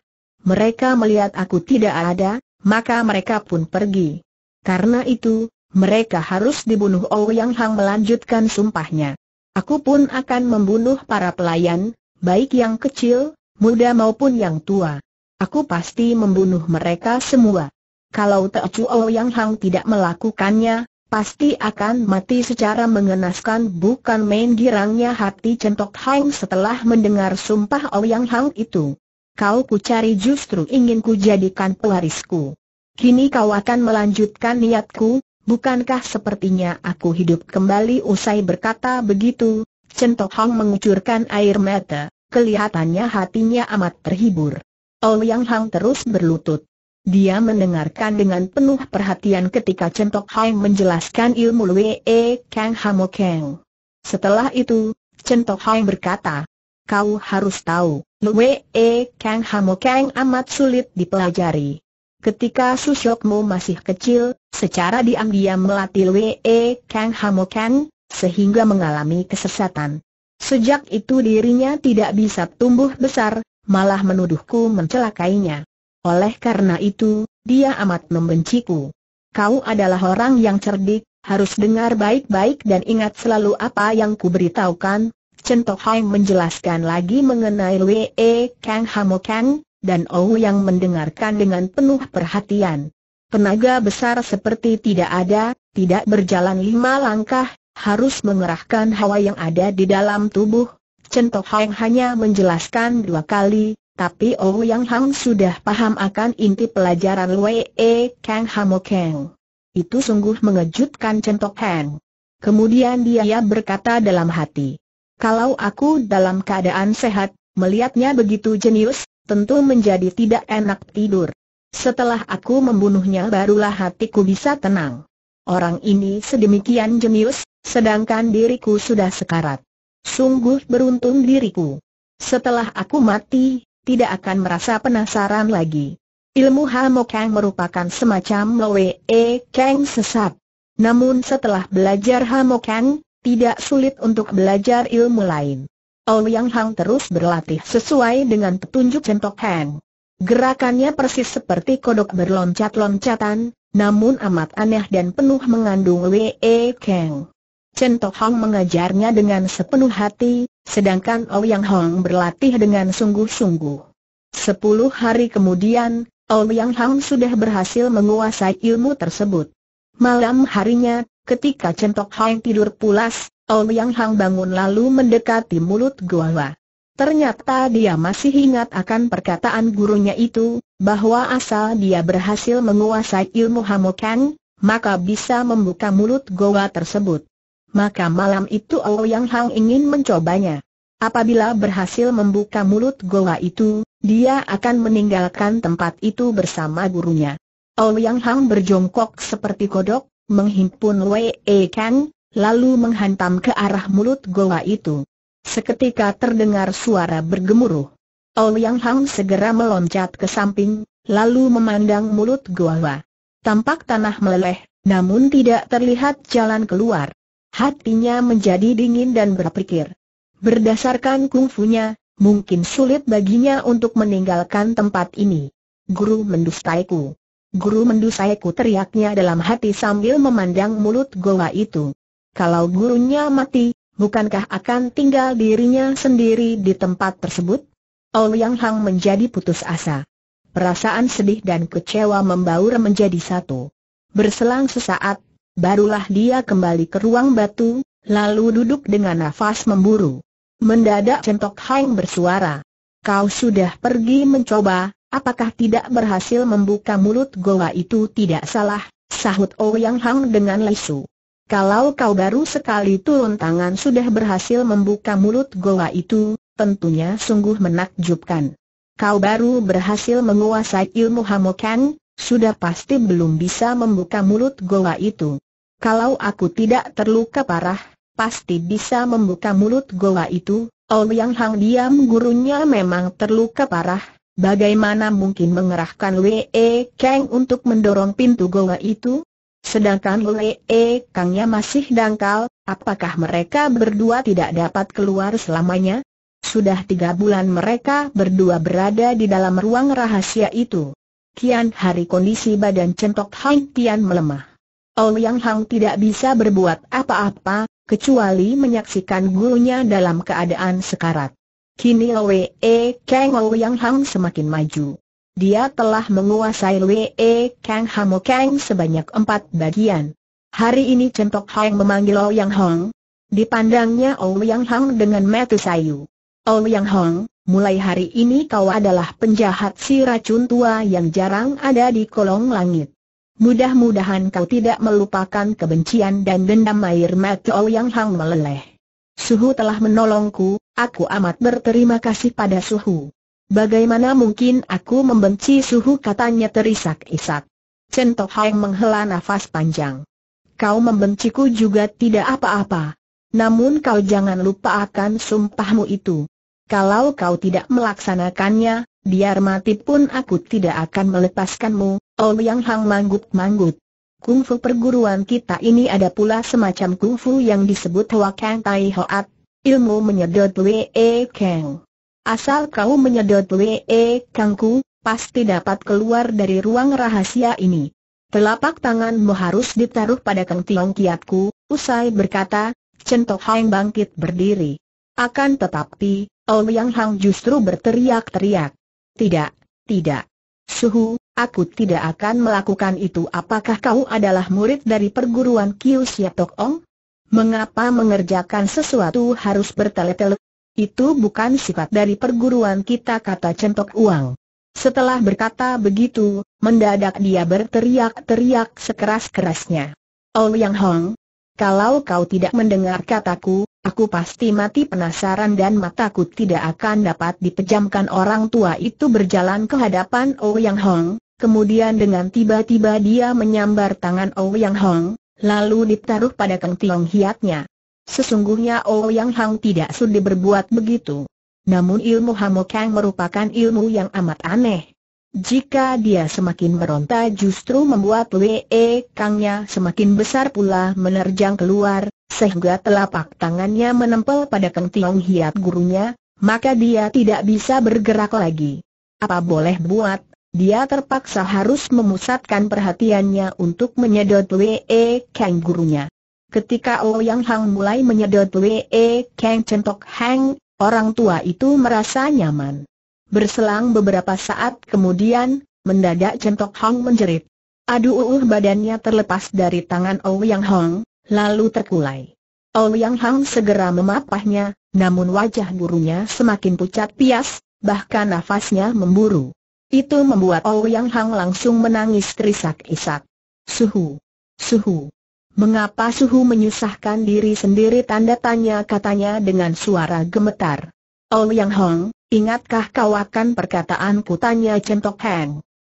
mereka melihat aku tidak ada, maka mereka pun pergi. Karena itu, mereka harus dibunuh Ouyang oh, Hang melanjutkan sumpahnya. Aku pun akan membunuh para pelayan, baik yang kecil, muda maupun yang tua. Aku pasti membunuh mereka semua. Kalau Teocu Ouyang oh, Hang tidak melakukannya, pasti akan mati secara mengenaskan bukan main girangnya hati centok Hang setelah mendengar sumpah Ouyang oh, Hang itu kau ku cari justru ingin ku jadikan pewarisku. Kini kau akan melanjutkan niatku, bukankah sepertinya aku hidup kembali usai berkata begitu, Chen Hong mengucurkan air mata, kelihatannya hatinya amat terhibur. Ol Yang Hang terus berlutut. Dia mendengarkan dengan penuh perhatian ketika Chen Tok Hang menjelaskan ilmu Lue e Kang Hamo Kang. Setelah itu, Chen Tok Hang berkata, kau harus tahu, Lue e Kang Hamo Kang amat sulit dipelajari. Ketika Susyokmu masih kecil, secara diam-diam melatih Lue e Kang Hamo Kang, sehingga mengalami kesesatan. Sejak itu dirinya tidak bisa tumbuh besar, malah menuduhku mencelakainya. Oleh karena itu, dia amat membenciku. Kau adalah orang yang cerdik, harus dengar baik-baik dan ingat selalu apa yang kuberitahukan, Chen Tohai menjelaskan lagi mengenai Wee Kang Hamo Kang, dan Ou yang mendengarkan dengan penuh perhatian. Penaga besar seperti tidak ada, tidak berjalan lima langkah, harus mengerahkan hawa yang ada di dalam tubuh. Chen Tohai hanya menjelaskan dua kali, tapi Ou Yang Hang sudah paham akan inti pelajaran Wei E Kang Hamo Kang. Itu sungguh mengejutkan Chen Tok Kemudian dia berkata dalam hati, kalau aku dalam keadaan sehat, melihatnya begitu jenius, tentu menjadi tidak enak tidur. Setelah aku membunuhnya barulah hatiku bisa tenang. Orang ini sedemikian jenius, sedangkan diriku sudah sekarat. Sungguh beruntung diriku. Setelah aku mati, tidak akan merasa penasaran lagi. Ilmu Hamokang merupakan semacam Loe Kang sesat. Namun setelah belajar Hamokang, tidak sulit untuk belajar ilmu lain. Yang Hang terus berlatih sesuai dengan petunjuk Sentok Hang. Gerakannya persis seperti kodok berloncat-loncatan, namun amat aneh dan penuh mengandung Wee Kang. Chen Tok Hong mengajarnya dengan sepenuh hati, sedangkan Yang Hong berlatih dengan sungguh-sungguh. Sepuluh hari kemudian, Yang Hong sudah berhasil menguasai ilmu tersebut. Malam harinya, Ketika Centok Hang tidur pulas, Yang Hang bangun lalu mendekati mulut Goa. Ternyata dia masih ingat akan perkataan gurunya itu, bahwa asal dia berhasil menguasai ilmu Hamokang, maka bisa membuka mulut goa tersebut. Maka malam itu Yang Hang ingin mencobanya. Apabila berhasil membuka mulut goa itu, dia akan meninggalkan tempat itu bersama gurunya. Yang Hang berjongkok seperti kodok, menghimpun Wei Kang, lalu menghantam ke arah mulut goa itu. Seketika terdengar suara bergemuruh. Yang Hang segera meloncat ke samping, lalu memandang mulut goa. Tampak tanah meleleh, namun tidak terlihat jalan keluar. Hatinya menjadi dingin dan berpikir. Berdasarkan kungfunya, mungkin sulit baginya untuk meninggalkan tempat ini. Guru mendustaiku. Guru mendu mendusaiku teriaknya dalam hati sambil memandang mulut goa itu. Kalau gurunya mati, bukankah akan tinggal dirinya sendiri di tempat tersebut? Yang Hang menjadi putus asa. Perasaan sedih dan kecewa membaur menjadi satu. Berselang sesaat, barulah dia kembali ke ruang batu, lalu duduk dengan nafas memburu. Mendadak Centok Hang bersuara. Kau sudah pergi mencoba, apakah tidak berhasil membuka mulut goa itu tidak salah, sahut Ouyang oh Hang dengan lesu. Kalau kau baru sekali turun tangan sudah berhasil membuka mulut goa itu, tentunya sungguh menakjubkan. Kau baru berhasil menguasai ilmu Hamokan, sudah pasti belum bisa membuka mulut goa itu. Kalau aku tidak terluka parah, pasti bisa membuka mulut goa itu, Ouyang oh Hang diam gurunya memang terluka parah, Bagaimana mungkin mengerahkan Wee Kang untuk mendorong pintu goa itu? Sedangkan Wee Kangnya masih dangkal, apakah mereka berdua tidak dapat keluar selamanya? Sudah tiga bulan mereka berdua berada di dalam ruang rahasia itu. Kian hari kondisi badan centok Hang Tian melemah. Yang Hang tidak bisa berbuat apa-apa, kecuali menyaksikan gurunya dalam keadaan sekarat. Kini Wei Kang Ouyang Hang semakin maju. Dia telah menguasai Wei Kang Hamo Kang sebanyak empat bagian. Hari ini Centok Hang memanggil Ouyang Hong. Dipandangnya Ouyang Hang dengan mata sayu. Ouyang Hong, mulai hari ini kau adalah penjahat si racun tua yang jarang ada di kolong langit. Mudah-mudahan kau tidak melupakan kebencian dan dendam air mata Ouyang Hang meleleh. Suhu telah menolongku, aku amat berterima kasih pada Suhu. Bagaimana mungkin aku membenci Suhu katanya terisak-isak. Chen Tok Hang menghela nafas panjang. Kau membenciku juga tidak apa-apa. Namun kau jangan lupa akan sumpahmu itu. Kalau kau tidak melaksanakannya, biar mati pun aku tidak akan melepaskanmu, Oh Yang Hang manggut-manggut. Kungfu perguruan kita ini ada pula semacam kungfu yang disebut Hwa Kang Tai Hoat, ilmu menyedot Wee e Kang. Asal kau menyedot Wee e Kangku, pasti dapat keluar dari ruang rahasia ini. Telapak tanganmu harus ditaruh pada Kang Tiong Kiatku, usai berkata, Tok Hang bangkit berdiri. Akan tetapi, Ouyang Hang justru berteriak-teriak. Tidak, tidak. Suhu, Aku tidak akan melakukan itu apakah kau adalah murid dari perguruan Kiu Siap Tok Ong? Mengapa mengerjakan sesuatu harus bertele-tele? Itu bukan sifat dari perguruan kita kata centok uang. Setelah berkata begitu, mendadak dia berteriak-teriak sekeras-kerasnya. Oh Yang Hong, kalau kau tidak mendengar kataku, aku pasti mati penasaran dan mataku tidak akan dapat dipejamkan orang tua itu berjalan ke hadapan Oh Yang Hong, Kemudian dengan tiba-tiba dia menyambar tangan Ouyang Hong, lalu ditaruh pada Kang Tiong Hiatnya. Sesungguhnya Ouyang Hong tidak sudi berbuat begitu. Namun ilmu Hamokang merupakan ilmu yang amat aneh. Jika dia semakin meronta justru membuat Wee e Kangnya semakin besar pula menerjang keluar, sehingga telapak tangannya menempel pada Kang Tiong Hiat gurunya, maka dia tidak bisa bergerak lagi. Apa boleh buat, dia terpaksa harus memusatkan perhatiannya untuk menyedot Wee Kang gurunya. Ketika Ouyang oh Hang mulai menyedot Wee Kang Centok Hang, orang tua itu merasa nyaman. Berselang beberapa saat kemudian, mendadak Centok Hang menjerit. Aduh uh, badannya terlepas dari tangan Ouyang oh Hang, lalu terkulai. Ouyang oh Hang segera memapahnya, namun wajah gurunya semakin pucat pias, bahkan nafasnya memburu. Itu membuat Yang Hang langsung menangis terisak-isak. Suhu! Suhu! Mengapa Suhu menyusahkan diri sendiri tanda tanya katanya dengan suara gemetar. Yang Hang, ingatkah kau akan perkataanku tanya Centok Hang.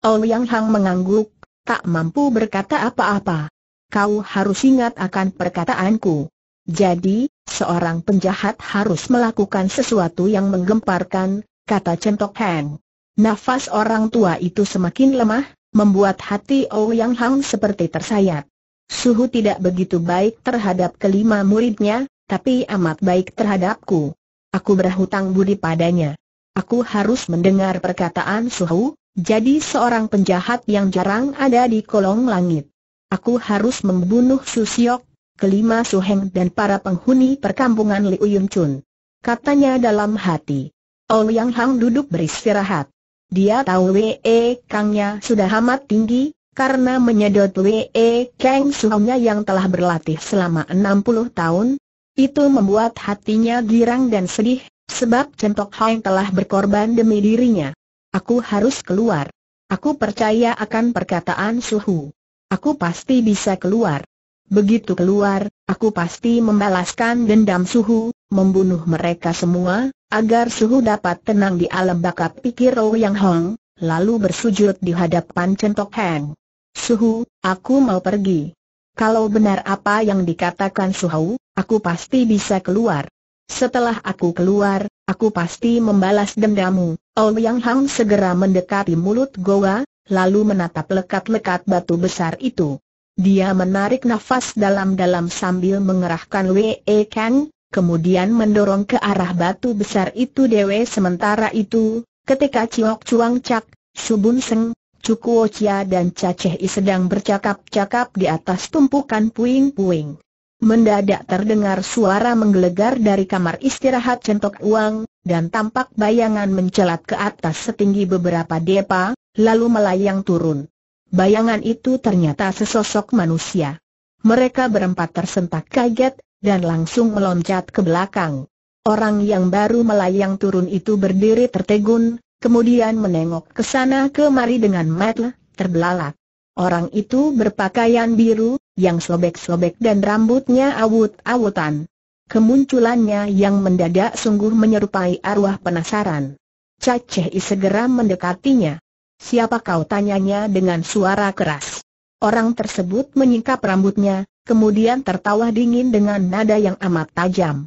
Yang Hang mengangguk, tak mampu berkata apa-apa. Kau harus ingat akan perkataanku. Jadi, seorang penjahat harus melakukan sesuatu yang menggemparkan, kata Centok Hang. Nafas orang tua itu semakin lemah, membuat hati Ouyang Hang seperti tersayat. Suhu tidak begitu baik terhadap kelima muridnya, tapi amat baik terhadapku. Aku berhutang budi padanya. Aku harus mendengar perkataan Suhu, jadi seorang penjahat yang jarang ada di kolong langit. Aku harus membunuh Susiok, kelima Suheng dan para penghuni perkampungan Liu Yun Chun. Katanya dalam hati. Ouyang Hang duduk beristirahat. Dia tahu Wee Kangnya sudah amat tinggi, karena menyedot Wee Kang suhunya yang telah berlatih selama 60 tahun. Itu membuat hatinya girang dan sedih, sebab Centok Hang telah berkorban demi dirinya. Aku harus keluar. Aku percaya akan perkataan Suhu. Aku pasti bisa keluar. Begitu keluar, aku pasti membalaskan dendam suhu, membunuh mereka semua, agar suhu dapat tenang di alam bakat pikir Yang Hong, lalu bersujud di hadapan Centok Heng. Suhu, aku mau pergi. Kalau benar apa yang dikatakan Suhu, aku pasti bisa keluar. Setelah aku keluar, aku pasti membalas dendamu. Yang Hang segera mendekati mulut goa, lalu menatap lekat-lekat batu besar itu. Dia menarik nafas dalam-dalam sambil mengerahkan Wei Kang, kemudian mendorong ke arah batu besar itu Dewe sementara itu, ketika Ciok Chuang Cak, Subun Seng, Cukuo Chia dan Caceh I sedang bercakap-cakap di atas tumpukan puing-puing. Mendadak terdengar suara menggelegar dari kamar istirahat centok uang, dan tampak bayangan mencelat ke atas setinggi beberapa depa, lalu melayang turun. Bayangan itu ternyata sesosok manusia. Mereka berempat tersentak kaget, dan langsung meloncat ke belakang. Orang yang baru melayang turun itu berdiri tertegun, kemudian menengok ke sana kemari dengan mata terbelalak. Orang itu berpakaian biru, yang sobek-sobek dan rambutnya awut-awutan. Kemunculannya yang mendadak sungguh menyerupai arwah penasaran. Caceh segera mendekatinya. Siapa kau tanyanya dengan suara keras. Orang tersebut menyingkap rambutnya, kemudian tertawa dingin dengan nada yang amat tajam.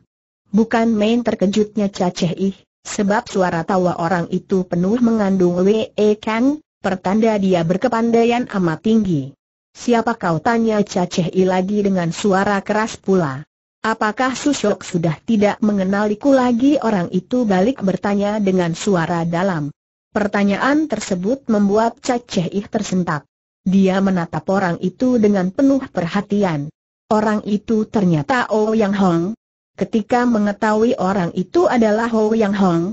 Bukan main terkejutnya Caceh Ih, sebab suara tawa orang itu penuh mengandung we kan, pertanda dia berkepandaian amat tinggi. Siapa kau tanya Caceh Ih lagi dengan suara keras pula. Apakah Susok sudah tidak mengenaliku lagi orang itu balik bertanya dengan suara dalam. Pertanyaan tersebut membuat Ih tersentak. Dia menatap orang itu dengan penuh perhatian. Orang itu ternyata Oh Yang Hong. Ketika mengetahui orang itu adalah Oh Yang Hong,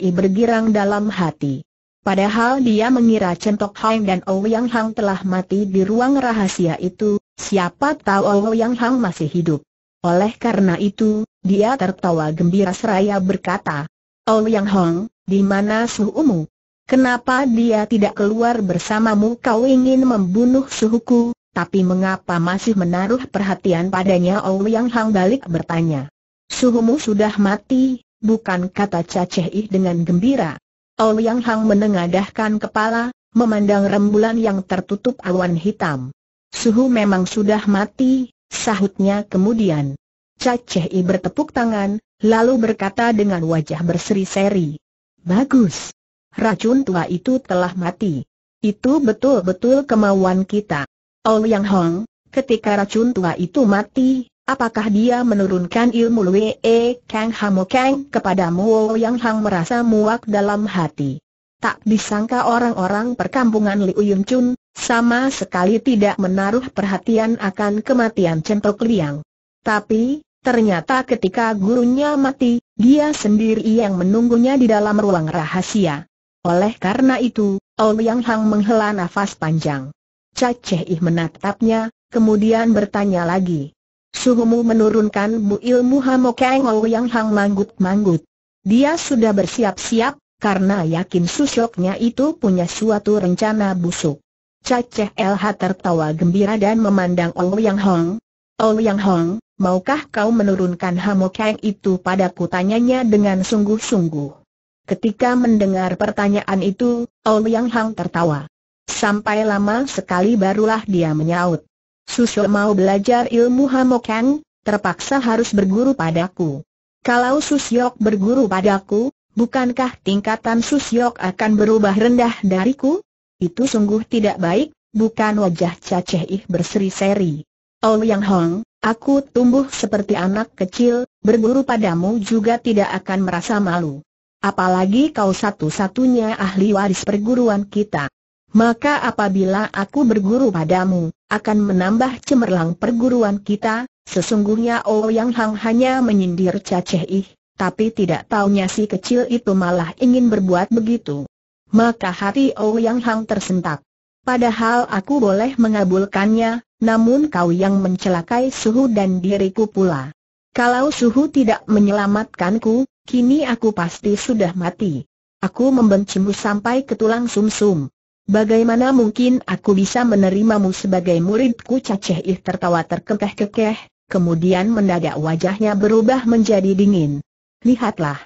Ih bergirang dalam hati. Padahal dia mengira Centok Hong dan Oh Yang Hong telah mati di ruang rahasia itu, siapa tahu Oh Yang Hong masih hidup. Oleh karena itu, dia tertawa gembira seraya berkata, Oh Yang Hong, di mana suhumu? Kenapa dia tidak keluar bersamamu? Kau ingin membunuh suhuku, tapi mengapa masih menaruh perhatian padanya? Ouyang Hang balik bertanya. Suhumu sudah mati, bukan kata Cacehi dengan gembira. Ouyang Hang menengadahkan kepala, memandang rembulan yang tertutup awan hitam. Suhu memang sudah mati, sahutnya kemudian. Cacehi bertepuk tangan, lalu berkata dengan wajah berseri-seri. Bagus. Racun tua itu telah mati. Itu betul-betul kemauan kita. Oh Yang Hong, ketika racun tua itu mati, apakah dia menurunkan ilmu Lue e Kang Hamo Kang kepadamu? Oh Yang Hang merasa muak dalam hati. Tak disangka orang-orang perkampungan Liu Yun Chun, sama sekali tidak menaruh perhatian akan kematian Centok Liang. Tapi, Ternyata ketika gurunya mati, dia sendiri yang menunggunya di dalam ruang rahasia. Oleh karena itu, Ouyang Hang menghela nafas panjang. Caceh Ih menatapnya, kemudian bertanya lagi. Suhumu menurunkanmu ilmu Hamokeng Ouyang Hang manggut-manggut. Dia sudah bersiap-siap, karena yakin susuknya itu punya suatu rencana busuk. Caceh LH tertawa gembira dan memandang Ouyang Hang. Ouyang Hang maukah kau menurunkan Hamokeng itu padaku tanyanya dengan sungguh-sungguh. Ketika mendengar pertanyaan itu, Ouyang Hang tertawa. Sampai lama sekali barulah dia menyaut. Susu mau belajar ilmu Hamokeng, terpaksa harus berguru padaku. Kalau Susyok berguru padaku, bukankah tingkatan Susyok akan berubah rendah dariku? Itu sungguh tidak baik, bukan wajah Caceh Ih berseri-seri. Ouyang Hong, Aku tumbuh seperti anak kecil, berburu padamu juga tidak akan merasa malu. Apalagi kau satu-satunya ahli waris perguruan kita. Maka apabila aku berguru padamu, akan menambah cemerlang perguruan kita, sesungguhnya oh Yang Hang hanya menyindir Caceh Ih, tapi tidak taunya si kecil itu malah ingin berbuat begitu. Maka hati oh Yang Hang tersentak. Padahal aku boleh mengabulkannya, namun kau yang mencelakai Suhu dan diriku pula. Kalau Suhu tidak menyelamatkanku, kini aku pasti sudah mati. Aku membencimu sampai ke tulang sumsum. -sum. Bagaimana mungkin aku bisa menerimamu sebagai muridku Caceh Ih tertawa terkekeh-kekeh, kemudian mendadak wajahnya berubah menjadi dingin. Lihatlah.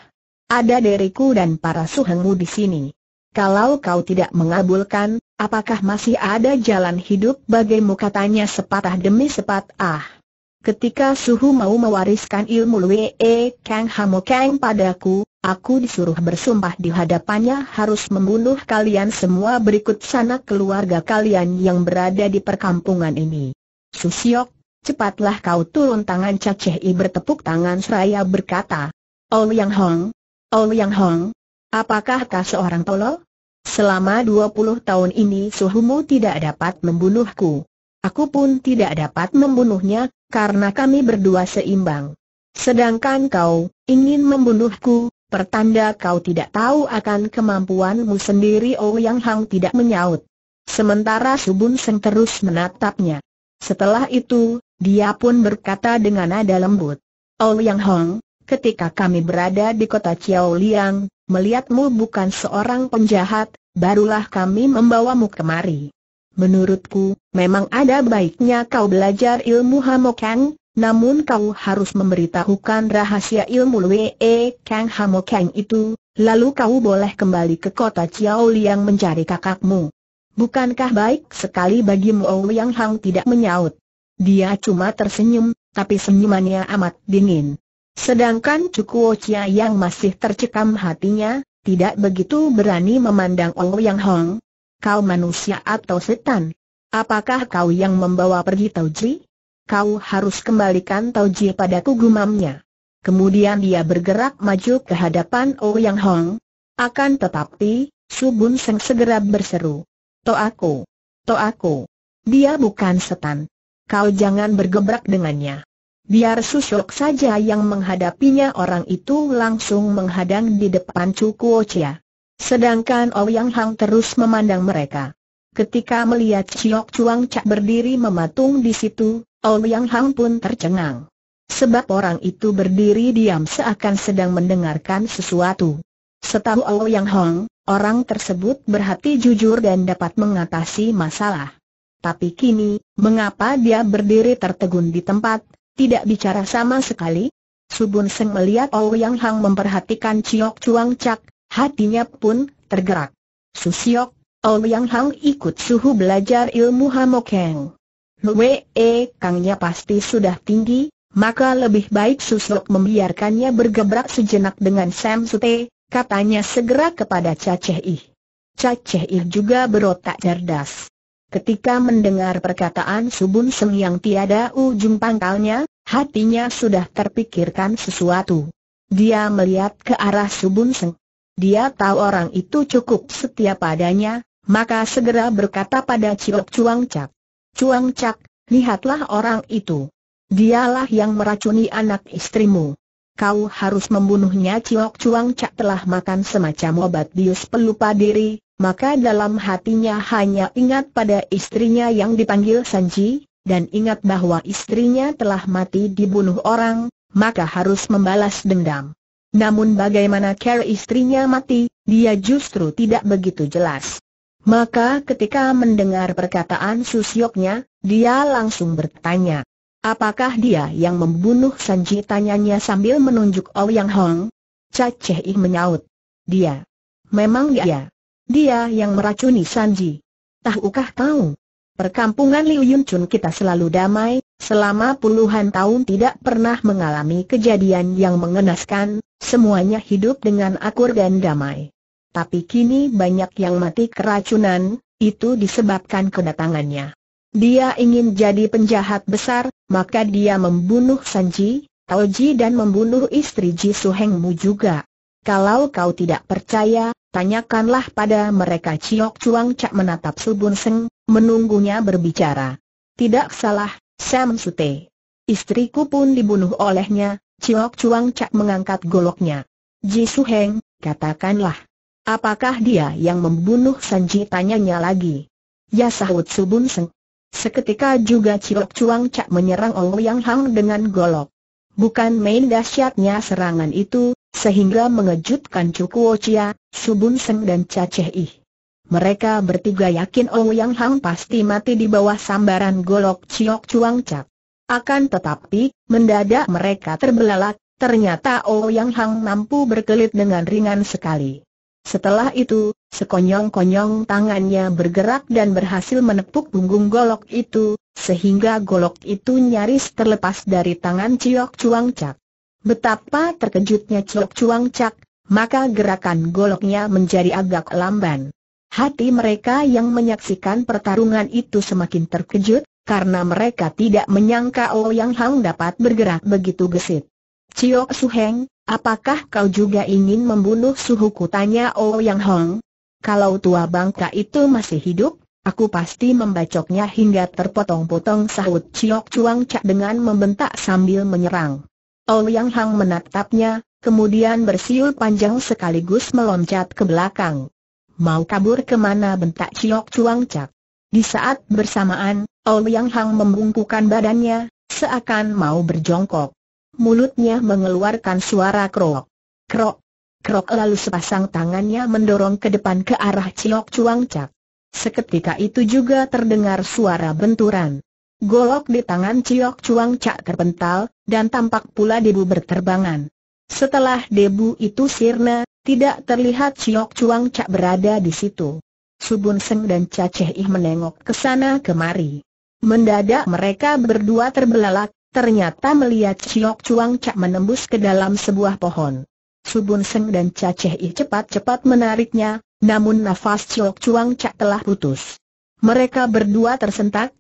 Ada diriku dan para suhengmu di sini. Kalau kau tidak mengabulkan, apakah masih ada jalan hidup bagaimu katanya sepatah demi sepatah. Ketika Suhu mau mewariskan ilmu Wee e eh, Kang Hamo Kang padaku, aku disuruh bersumpah di hadapannya harus membunuh kalian semua berikut sana keluarga kalian yang berada di perkampungan ini. Susiok, cepatlah kau turun tangan Caceh bertepuk tangan seraya berkata, Oh Yang Hong, Oh Yang Hong, apakah kau seorang tolol? Selama 20 tahun ini suhumu tidak dapat membunuhku. Aku pun tidak dapat membunuhnya, karena kami berdua seimbang. Sedangkan kau, ingin membunuhku, pertanda kau tidak tahu akan kemampuanmu sendiri Ouyang oh Hang tidak menyaut. Sementara Subun Seng terus menatapnya. Setelah itu, dia pun berkata dengan nada lembut. Ouyang oh Hang, ketika kami berada di kota Chiao Liang, melihatmu bukan seorang penjahat, barulah kami membawamu kemari. Menurutku, memang ada baiknya kau belajar ilmu Hamokang, namun kau harus memberitahukan rahasia ilmu wee e Kang Hamokang itu, lalu kau boleh kembali ke kota Chiao Liang mencari kakakmu. Bukankah baik sekali bagimu Ouyang Hang tidak menyaut? Dia cuma tersenyum, tapi senyumannya amat dingin. Sedangkan Cukuo Chia yang masih tercekam hatinya, tidak begitu berani memandang Yang Hong. Kau manusia atau setan? Apakah kau yang membawa pergi Tauji? Kau harus kembalikan Tauji padaku gumamnya. Kemudian dia bergerak maju ke hadapan Yang Hong. Akan tetapi, Subun Seng segera berseru. "To aku, to aku. Dia bukan setan. Kau jangan bergebrak dengannya. Biar susuk saja yang menghadapinya orang itu langsung menghadang di depan Chu Kuo Chia. Sedangkan Ouyang oh Hang terus memandang mereka. Ketika melihat Chiok cuang Cak berdiri mematung di situ, Ouyang oh Hang pun tercengang. Sebab orang itu berdiri diam seakan sedang mendengarkan sesuatu. Setahu Ouyang oh Hang, orang tersebut berhati jujur dan dapat mengatasi masalah. Tapi kini, mengapa dia berdiri tertegun di tempat, tidak bicara sama sekali. Subun Seng melihat Ouyang Hang memperhatikan Ciok Chuang Cak, hatinya pun tergerak. Susiok, Ouyang Hang ikut suhu belajar ilmu Hamokeng. Heng. Wee, e, Kangnya pasti sudah tinggi, maka lebih baik Susiok membiarkannya bergebrak sejenak dengan Sam Sute, katanya segera kepada Caceh Ih. Caceh Ih juga berotak cerdas. Ketika mendengar perkataan Subun Seng yang tiada ujung pangkalnya, hatinya sudah terpikirkan sesuatu. Dia melihat ke arah Subun Seng. Dia tahu orang itu cukup setia padanya, maka segera berkata pada Ciok Cuang Cak. Cuang Cak, lihatlah orang itu. Dialah yang meracuni anak istrimu. Kau harus membunuhnya Ciok Cuang Cak telah makan semacam obat bius pelupa diri, maka dalam hatinya hanya ingat pada istrinya yang dipanggil Sanji, dan ingat bahwa istrinya telah mati dibunuh orang, maka harus membalas dendam. Namun bagaimana cara istrinya mati, dia justru tidak begitu jelas. Maka ketika mendengar perkataan Susyoknya, dia langsung bertanya. Apakah dia yang membunuh Sanji? Tanyanya sambil menunjuk Ouyang Hong. Caceh menyaut. Dia. Memang dia. Dia yang meracuni Sanji. Tahukah kau? Perkampungan Liu Yun Chun kita selalu damai, selama puluhan tahun tidak pernah mengalami kejadian yang mengenaskan, semuanya hidup dengan akur dan damai. Tapi kini banyak yang mati keracunan, itu disebabkan kedatangannya. Dia ingin jadi penjahat besar, maka dia membunuh Sanji, Taoji dan membunuh istri Ji Su Mu juga. Kalau kau tidak percaya, Tanyakanlah pada mereka Ciok Chuang Cak menatap Subun Seng, menunggunya berbicara. Tidak salah, Sam Sute. Istriku pun dibunuh olehnya, Ciok Chuang Cak mengangkat goloknya. Ji Su Heng, katakanlah. Apakah dia yang membunuh Sanji tanyanya lagi? Ya sahut Subun Seng. Seketika juga Ciok Chuang Cak menyerang Ouyang Hang dengan golok. Bukan main dahsyatnya serangan itu, sehingga mengejutkan Cukuo Chia, Subun Seng dan Caceh I. Mereka bertiga yakin Ouyang oh Hang pasti mati di bawah sambaran golok Ciok Cuang Akan tetapi, mendadak mereka terbelalak, ternyata Ouyang oh Hang mampu berkelit dengan ringan sekali. Setelah itu, sekonyong-konyong tangannya bergerak dan berhasil menepuk punggung golok itu, sehingga golok itu nyaris terlepas dari tangan Ciok Cuang Betapa terkejutnya Cok Chuang Cak, maka gerakan goloknya menjadi agak lamban. Hati mereka yang menyaksikan pertarungan itu semakin terkejut, karena mereka tidak menyangka Ouyang oh Hang dapat bergerak begitu gesit. Chiok Suheng, apakah kau juga ingin membunuh suhuku? Tanya Ouyang oh Hang. Kalau tua bangka itu masih hidup, Aku pasti membacoknya hingga terpotong-potong sahut Ciok Chuang Cak dengan membentak sambil menyerang. Oh Yang Hang menatapnya, kemudian bersiul panjang sekaligus meloncat ke belakang. Mau kabur kemana bentak Ciok Cuang Cak. Di saat bersamaan, Oh Yang Hang membungkukan badannya, seakan mau berjongkok. Mulutnya mengeluarkan suara krok. Krok. Krok lalu sepasang tangannya mendorong ke depan ke arah Ciok Cuang Cak. Seketika itu juga terdengar suara benturan. Golok di tangan Ciok Cuang Cak terpental, dan tampak pula debu berterbangan. Setelah debu itu sirna, tidak terlihat Ciok Cuang Cak berada di situ. Subun Seng dan Caceh Ih menengok ke sana kemari. Mendadak mereka berdua terbelalak, ternyata melihat Ciok Cuang Cak menembus ke dalam sebuah pohon. Subun Seng dan Caceh Ih cepat-cepat menariknya, namun nafas Ciok Cuang Cak telah putus. Mereka berdua tersentak,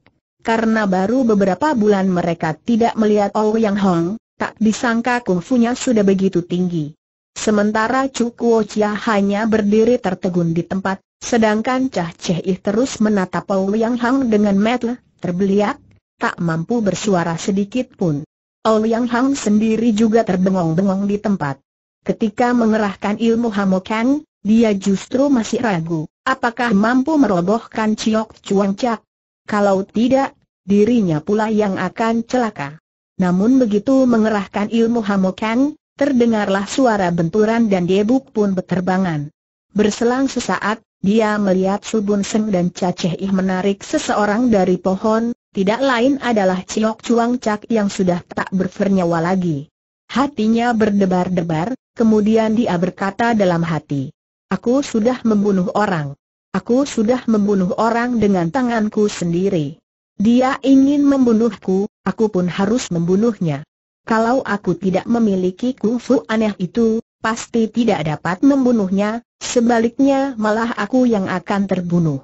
karena baru beberapa bulan mereka tidak melihat oh Yang Hong, tak disangka kungfunya sudah begitu tinggi. Sementara Chu Kuo Chia hanya berdiri tertegun di tempat, sedangkan Cah Cheh terus menatap oh Yang Hong dengan mata terbeliak, tak mampu bersuara sedikit pun. Oh Yang Hong sendiri juga terbengong-bengong di tempat. Ketika mengerahkan ilmu Hamokan, dia justru masih ragu, apakah mampu merobohkan Ciok Chuang Chak. Kalau tidak, dirinya pula yang akan celaka. Namun begitu mengerahkan ilmu Hamokan, terdengarlah suara benturan dan debuk pun berterbangan. Berselang sesaat, dia melihat Subun Seng dan Cacehih menarik seseorang dari pohon, tidak lain adalah Ciok Cuang Cak yang sudah tak bernyawa lagi. Hatinya berdebar-debar, kemudian dia berkata dalam hati, Aku sudah membunuh orang. Aku sudah membunuh orang dengan tanganku sendiri. Dia ingin membunuhku, aku pun harus membunuhnya. Kalau aku tidak memiliki kungfu aneh itu, pasti tidak dapat membunuhnya, sebaliknya malah aku yang akan terbunuh.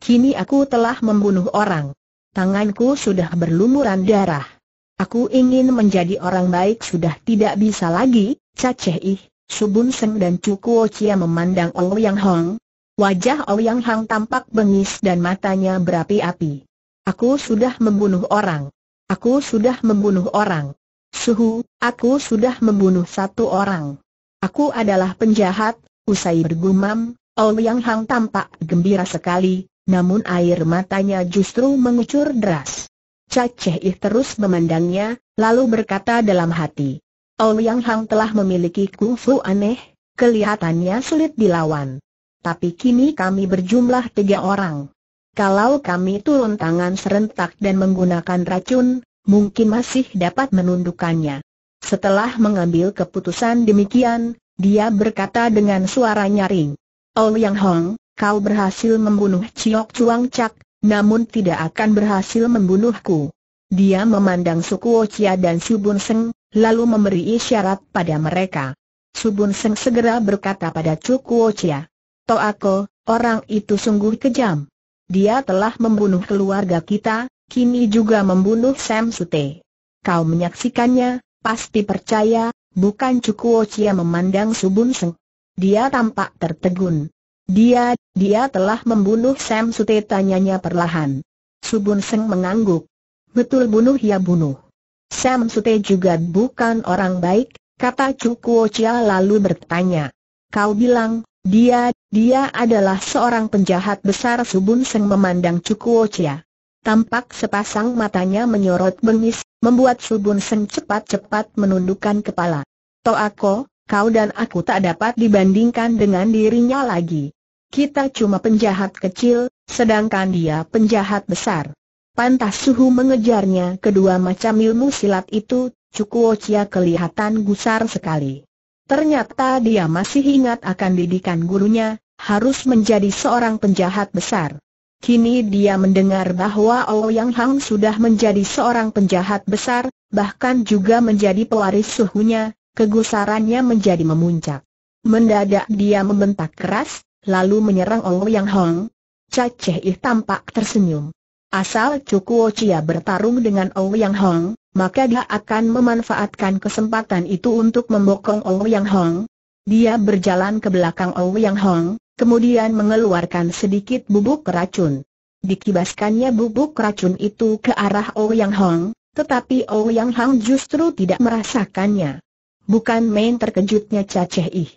Kini aku telah membunuh orang. Tanganku sudah berlumuran darah. Aku ingin menjadi orang baik sudah tidak bisa lagi, Caceh Ih, Subun Seng dan Cukuo Chia memandang Ouyang Yang Hong, Wajah Ouyang Hang tampak bengis dan matanya berapi-api. Aku sudah membunuh orang. Aku sudah membunuh orang. Suhu, aku sudah membunuh satu orang. Aku adalah penjahat, usai bergumam, Ouyang Hang tampak gembira sekali, namun air matanya justru mengucur deras. Caceh Ih terus memandangnya, lalu berkata dalam hati. Ouyang Hang telah memiliki kungfu aneh, kelihatannya sulit dilawan tapi kini kami berjumlah tiga orang. Kalau kami turun tangan serentak dan menggunakan racun, mungkin masih dapat menundukkannya. Setelah mengambil keputusan demikian, dia berkata dengan suara nyaring. Oh Yang Hong, kau berhasil membunuh Chiok Chuang Chak, namun tidak akan berhasil membunuhku. Dia memandang suku Ochia dan Subun Seng, lalu memberi isyarat pada mereka. Subun Seng segera berkata pada Cuku Ochia, Toako, orang itu sungguh kejam. Dia telah membunuh keluarga kita, kini juga membunuh Sam Sute. Kau menyaksikannya, pasti percaya, bukan Cukuo Chia memandang Subun Seng. Dia tampak tertegun. Dia, dia telah membunuh Sam Sute tanyanya perlahan. Subun Seng mengangguk. Betul bunuh ya bunuh. Sam Sute juga bukan orang baik, kata Cukuo Chia lalu bertanya. Kau bilang, dia, dia adalah seorang penjahat besar Subun Seng memandang Cukuo Chia. Tampak sepasang matanya menyorot bengis, membuat Subun Seng cepat-cepat menundukkan kepala. Toako, kau dan aku tak dapat dibandingkan dengan dirinya lagi. Kita cuma penjahat kecil, sedangkan dia penjahat besar. Pantas suhu mengejarnya kedua macam ilmu silat itu, Cukuo Chia kelihatan gusar sekali. Ternyata dia masih ingat akan didikan gurunya, harus menjadi seorang penjahat besar. Kini dia mendengar bahwa Yang Hang sudah menjadi seorang penjahat besar, bahkan juga menjadi pewaris suhunya, kegusarannya menjadi memuncak. Mendadak dia membentak keras, lalu menyerang Yang Hang. Caceh Ih tampak tersenyum. Asal Cukuo Chia bertarung dengan Yang Hang, maka dia akan memanfaatkan kesempatan itu untuk membokong Ouyang Hong. Dia berjalan ke belakang Ouyang Hong, kemudian mengeluarkan sedikit bubuk racun. Dikibaskannya bubuk racun itu ke arah Ouyang Hong, tetapi Ouyang Hong justru tidak merasakannya. Bukan main terkejutnya Caceh Ih.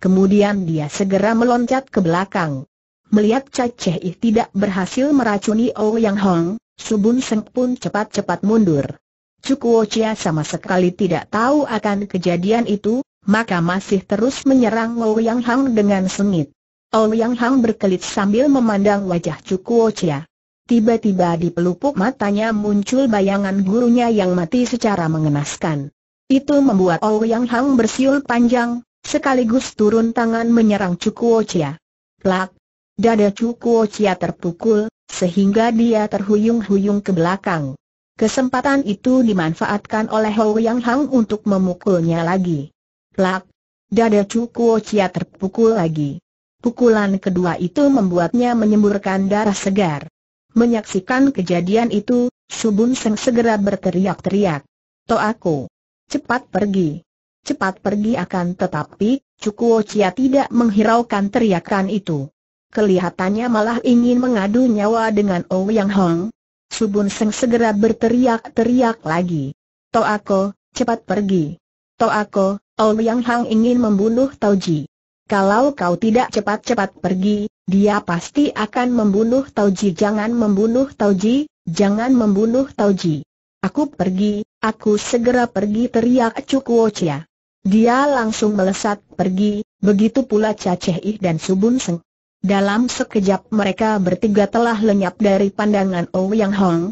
Kemudian dia segera meloncat ke belakang. Melihat Caceh Ih tidak berhasil meracuni Ouyang Hong, Subun Seng pun cepat-cepat mundur. Cukuo Chia sama sekali tidak tahu akan kejadian itu, maka masih terus menyerang Ouyang Hang dengan sengit. Ouyang Hang berkelit sambil memandang wajah Cukuo Chia. Tiba-tiba di pelupuk matanya muncul bayangan gurunya yang mati secara mengenaskan. Itu membuat Ouyang Hang bersiul panjang, sekaligus turun tangan menyerang Cukuo Chia. Plak! Dada Cukuo Chia terpukul, sehingga dia terhuyung-huyung ke belakang. Kesempatan itu dimanfaatkan oleh Hou Yang Hang untuk memukulnya lagi. Plak! Dada Chu Kuo Chia terpukul lagi. Pukulan kedua itu membuatnya menyemburkan darah segar. Menyaksikan kejadian itu, Subun Seng segera berteriak-teriak. "To aku, Cepat pergi! Cepat pergi akan tetapi, Kuo Chia tidak menghiraukan teriakan itu kelihatannya malah ingin mengadu nyawa dengan Ouyang Hong, Subun Seng segera berteriak-teriak lagi. Toako, cepat pergi. Toako, Ouyang Hang ingin membunuh Ji. Kalau kau tidak cepat-cepat pergi, dia pasti akan membunuh Ji. Jangan membunuh Ji, jangan membunuh Ji. Aku pergi, aku segera pergi teriak Cukuo Cia. Dia langsung melesat pergi, begitu pula Caceh dan Subun Seng. Dalam sekejap mereka bertiga telah lenyap dari pandangan Ouyang Hong.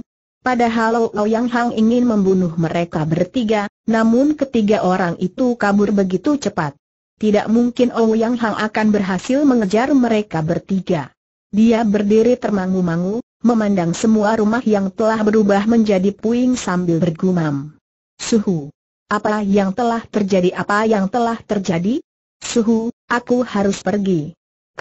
Padahal Ouyang Hong ingin membunuh mereka bertiga, namun ketiga orang itu kabur begitu cepat. Tidak mungkin Ouyang Hong akan berhasil mengejar mereka bertiga. Dia berdiri termangu-mangu, memandang semua rumah yang telah berubah menjadi puing sambil bergumam. Suhu, apa yang telah terjadi? Apa yang telah terjadi? Suhu, aku harus pergi.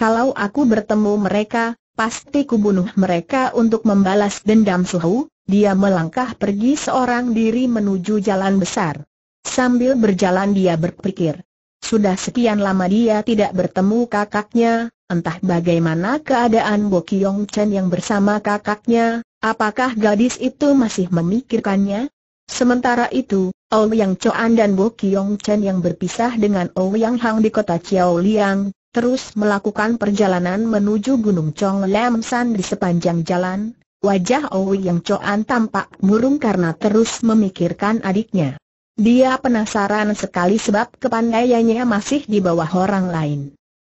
Kalau aku bertemu mereka, pasti kubunuh mereka untuk membalas dendam suhu, dia melangkah pergi seorang diri menuju jalan besar. Sambil berjalan dia berpikir. Sudah sekian lama dia tidak bertemu kakaknya, entah bagaimana keadaan Bo Kiong Chen yang bersama kakaknya, apakah gadis itu masih memikirkannya? Sementara itu, Ouyang Yang Choan dan Bo Kiong Chen yang berpisah dengan Ouyang Yang Hang di kota Chiao Liang, terus melakukan perjalanan menuju Gunung Chong Lam San di sepanjang jalan, wajah Owi yang Choan tampak murung karena terus memikirkan adiknya. Dia penasaran sekali sebab kepandaiannya masih di bawah orang lain.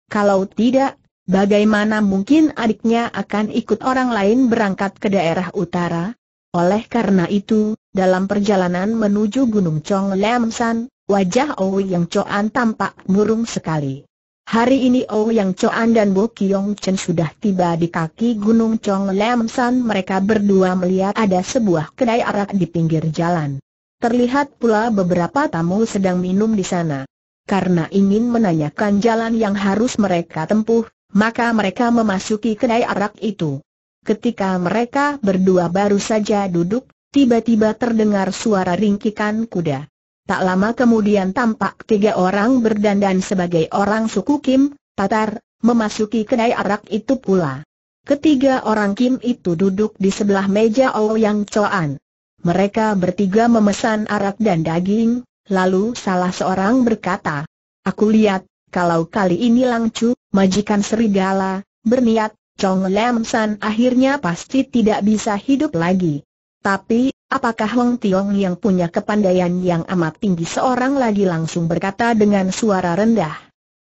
Kalau tidak, bagaimana mungkin adiknya akan ikut orang lain berangkat ke daerah utara? Oleh karena itu, dalam perjalanan menuju Gunung Chong Lam San, wajah Yang Choan tampak murung sekali. Hari ini oh yang Choan dan Bo Kiong Chen sudah tiba di kaki Gunung Chong Lam Mereka berdua melihat ada sebuah kedai arak di pinggir jalan. Terlihat pula beberapa tamu sedang minum di sana. Karena ingin menanyakan jalan yang harus mereka tempuh, maka mereka memasuki kedai arak itu. Ketika mereka berdua baru saja duduk, tiba-tiba terdengar suara ringkikan kuda. Tak lama kemudian tampak tiga orang berdandan sebagai orang suku Kim, Tatar, memasuki kedai arak itu pula. Ketiga orang Kim itu duduk di sebelah meja Ouyang Choan. Mereka bertiga memesan arak dan daging, lalu salah seorang berkata, Aku lihat, kalau kali ini Langcu, majikan serigala, berniat, Chong Lam San akhirnya pasti tidak bisa hidup lagi. Tapi, apakah Hong Tiong yang punya kepandaian yang amat tinggi seorang lagi langsung berkata dengan suara rendah.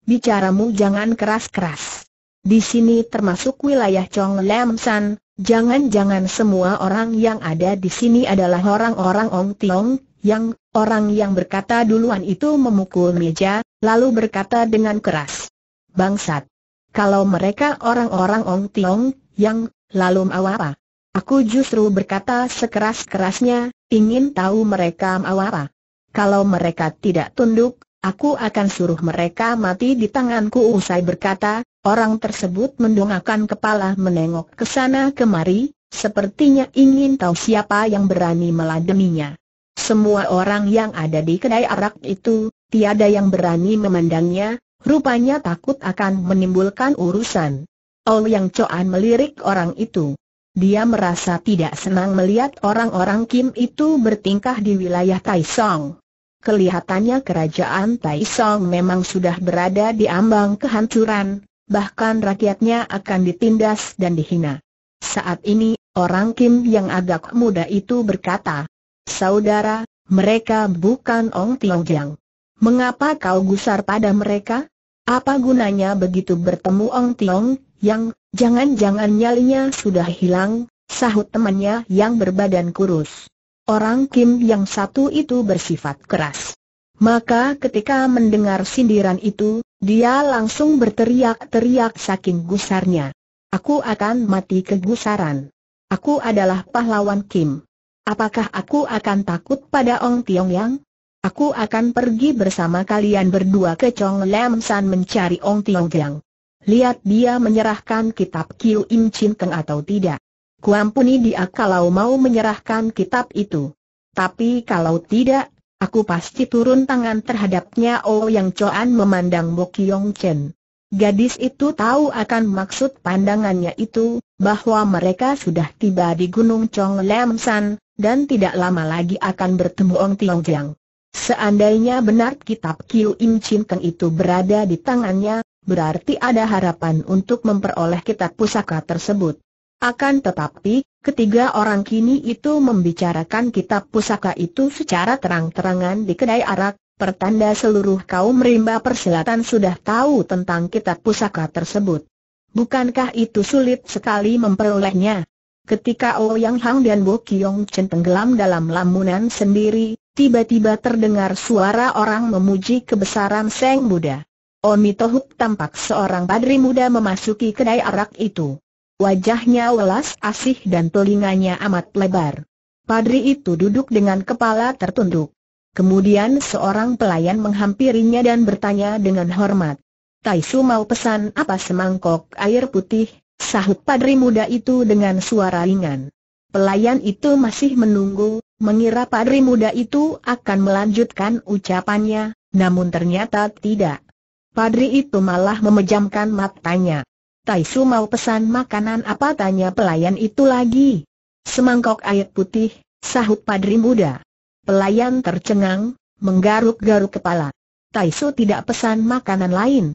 Bicaramu jangan keras-keras. Di sini termasuk wilayah Chong Lam San, jangan-jangan semua orang yang ada di sini adalah orang-orang Hong Tiong, yang, orang yang berkata duluan itu memukul meja, lalu berkata dengan keras. Bangsat! Kalau mereka orang-orang Ong Tiong, yang, lalu mau apa? Aku justru berkata sekeras-kerasnya, ingin tahu mereka mau apa. Kalau mereka tidak tunduk, aku akan suruh mereka mati di tanganku usai berkata, orang tersebut mendongakkan kepala menengok ke sana kemari, sepertinya ingin tahu siapa yang berani meladeninya. Semua orang yang ada di kedai arak itu, tiada yang berani memandangnya, rupanya takut akan menimbulkan urusan. Ol Yang Coan melirik orang itu. Dia merasa tidak senang melihat orang-orang Kim itu bertingkah di wilayah Taisong. Kelihatannya kerajaan Taisong memang sudah berada di ambang kehancuran, bahkan rakyatnya akan ditindas dan dihina. Saat ini, orang Kim yang agak muda itu berkata, Saudara, mereka bukan Ong Tiong Mengapa kau gusar pada mereka? Apa gunanya begitu bertemu Ong Tiong yang Jangan-jangan nyalinya sudah hilang, sahut temannya yang berbadan kurus. Orang Kim yang satu itu bersifat keras. Maka ketika mendengar sindiran itu, dia langsung berteriak-teriak saking gusarnya. Aku akan mati kegusaran. Aku adalah pahlawan Kim. Apakah aku akan takut pada Ong Tiong Yang? Aku akan pergi bersama kalian berdua ke Chong Lam San mencari Ong Tiong Yang. Lihat dia menyerahkan kitab Kiu Im Chin Keng atau tidak. Kuampuni dia kalau mau menyerahkan kitab itu. Tapi kalau tidak, aku pasti turun tangan terhadapnya Oh Yang coan memandang Bo Kiong Chen. Gadis itu tahu akan maksud pandangannya itu, bahwa mereka sudah tiba di Gunung Chong Lam San, dan tidak lama lagi akan bertemu Ong Tiong Jiang. Seandainya benar kitab Kiu Im Chin Keng itu berada di tangannya, berarti ada harapan untuk memperoleh kitab pusaka tersebut. Akan tetapi, ketiga orang kini itu membicarakan kitab pusaka itu secara terang-terangan di kedai arak, pertanda seluruh kaum rimba persilatan sudah tahu tentang kitab pusaka tersebut. Bukankah itu sulit sekali memperolehnya? Ketika oh Yang Hang dan Bo Kiong Chen tenggelam dalam lamunan sendiri, tiba-tiba terdengar suara orang memuji kebesaran Seng Buddha. Omitohuk tampak seorang padri muda memasuki kedai arak itu. Wajahnya welas asih dan telinganya amat lebar. Padri itu duduk dengan kepala tertunduk. Kemudian seorang pelayan menghampirinya dan bertanya dengan hormat. Taisu mau pesan apa semangkok air putih, sahut padri muda itu dengan suara ringan. Pelayan itu masih menunggu, mengira padri muda itu akan melanjutkan ucapannya, namun ternyata tidak. Padri itu malah memejamkan matanya. Taisu mau pesan makanan apa tanya pelayan itu lagi. Semangkok air putih, sahut padri muda. Pelayan tercengang, menggaruk-garuk kepala. Taisu tidak pesan makanan lain.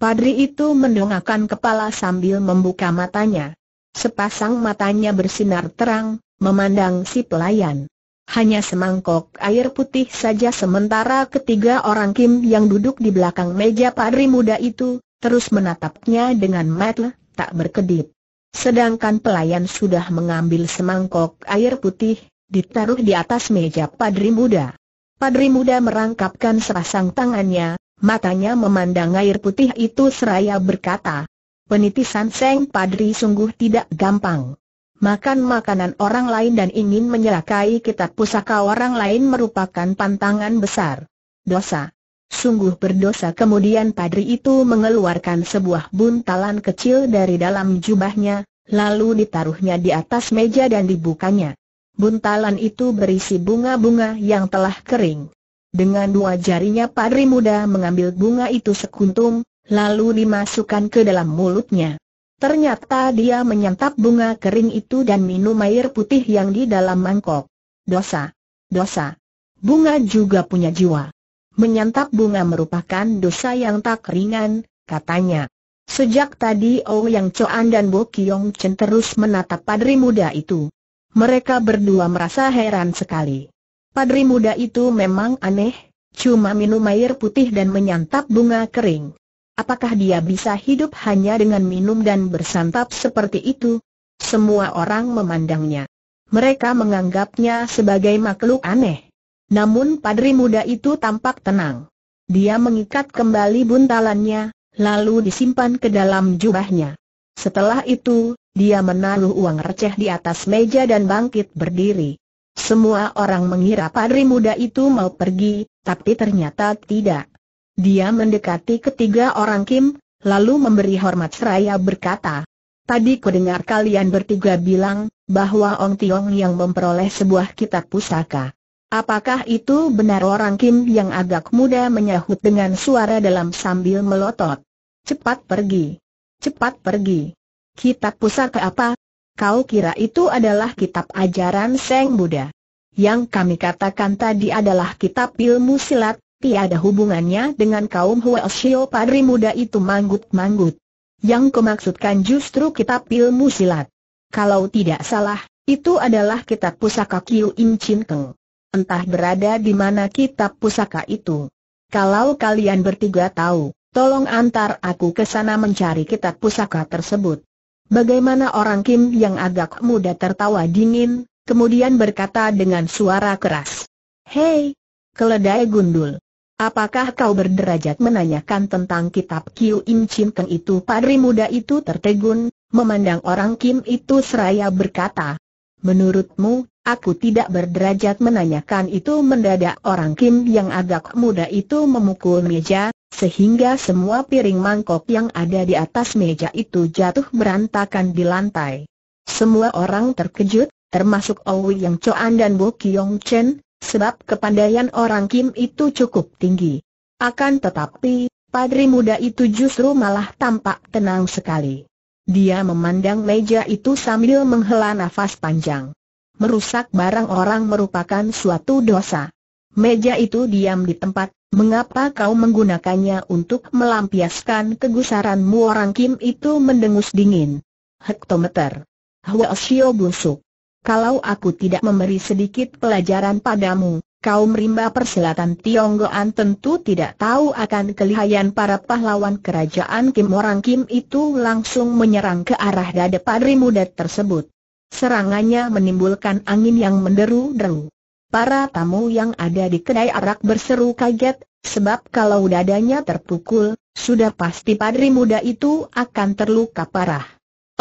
Padri itu mendongakkan kepala sambil membuka matanya. Sepasang matanya bersinar terang, memandang si pelayan hanya semangkok air putih saja sementara ketiga orang Kim yang duduk di belakang meja padri muda itu, terus menatapnya dengan mata tak berkedip. Sedangkan pelayan sudah mengambil semangkok air putih, ditaruh di atas meja padri muda. Padri muda merangkapkan serasang tangannya, matanya memandang air putih itu seraya berkata, Penitisan Seng Padri sungguh tidak gampang makan makanan orang lain dan ingin menyelakai kitab pusaka orang lain merupakan pantangan besar. Dosa. Sungguh berdosa kemudian padri itu mengeluarkan sebuah buntalan kecil dari dalam jubahnya, lalu ditaruhnya di atas meja dan dibukanya. Buntalan itu berisi bunga-bunga yang telah kering. Dengan dua jarinya padri muda mengambil bunga itu sekuntum, lalu dimasukkan ke dalam mulutnya. Ternyata dia menyantap bunga kering itu dan minum air putih yang di dalam mangkok. Dosa. Dosa. Bunga juga punya jiwa. Menyantap bunga merupakan dosa yang tak ringan, katanya. Sejak tadi Oh Yang Choan dan Bo Kiong Chen terus menatap padri muda itu. Mereka berdua merasa heran sekali. Padri muda itu memang aneh, cuma minum air putih dan menyantap bunga kering. Apakah dia bisa hidup hanya dengan minum dan bersantap seperti itu? Semua orang memandangnya. Mereka menganggapnya sebagai makhluk aneh. Namun padri muda itu tampak tenang. Dia mengikat kembali buntalannya, lalu disimpan ke dalam jubahnya. Setelah itu, dia menaruh uang receh di atas meja dan bangkit berdiri. Semua orang mengira padri muda itu mau pergi, tapi ternyata tidak. Dia mendekati ketiga orang Kim, lalu memberi hormat seraya berkata, Tadi kudengar kalian bertiga bilang, bahwa Ong Tiong yang memperoleh sebuah kitab pusaka. Apakah itu benar orang Kim yang agak muda menyahut dengan suara dalam sambil melotot? Cepat pergi! Cepat pergi! Kitab pusaka apa? Kau kira itu adalah kitab ajaran Seng Buddha? Yang kami katakan tadi adalah kitab ilmu silat, tiada hubungannya dengan kaum Huasio Padri muda itu manggut-manggut. Yang kemaksudkan justru kitab ilmu silat. Kalau tidak salah, itu adalah kitab pusaka Kiu Im Chin Keng. Entah berada di mana kitab pusaka itu. Kalau kalian bertiga tahu, tolong antar aku ke sana mencari kitab pusaka tersebut. Bagaimana orang Kim yang agak muda tertawa dingin, kemudian berkata dengan suara keras. Hei, keledai gundul. Apakah kau berderajat menanyakan tentang kitab Kiu Im Chin Keng itu? Padri muda itu tertegun, memandang orang Kim itu seraya berkata, Menurutmu, aku tidak berderajat menanyakan itu mendadak orang Kim yang agak muda itu memukul meja, sehingga semua piring mangkok yang ada di atas meja itu jatuh berantakan di lantai. Semua orang terkejut, termasuk Owi Yang coan dan Bo Kiong Chen, sebab kepandaian orang Kim itu cukup tinggi. Akan tetapi, padri muda itu justru malah tampak tenang sekali. Dia memandang meja itu sambil menghela nafas panjang. Merusak barang orang merupakan suatu dosa. Meja itu diam di tempat, mengapa kau menggunakannya untuk melampiaskan kegusaranmu orang Kim itu mendengus dingin. Hektometer. Hwa Shio busuk. Kalau aku tidak memberi sedikit pelajaran padamu, kaum rimba persilatan Tionggoan tentu tidak tahu akan kelihayan para pahlawan kerajaan Kim Orang Kim itu langsung menyerang ke arah dada Padri Muda tersebut. Serangannya menimbulkan angin yang menderu-deru. Para tamu yang ada di kedai arak berseru kaget, sebab kalau dadanya terpukul, sudah pasti Padri Muda itu akan terluka parah.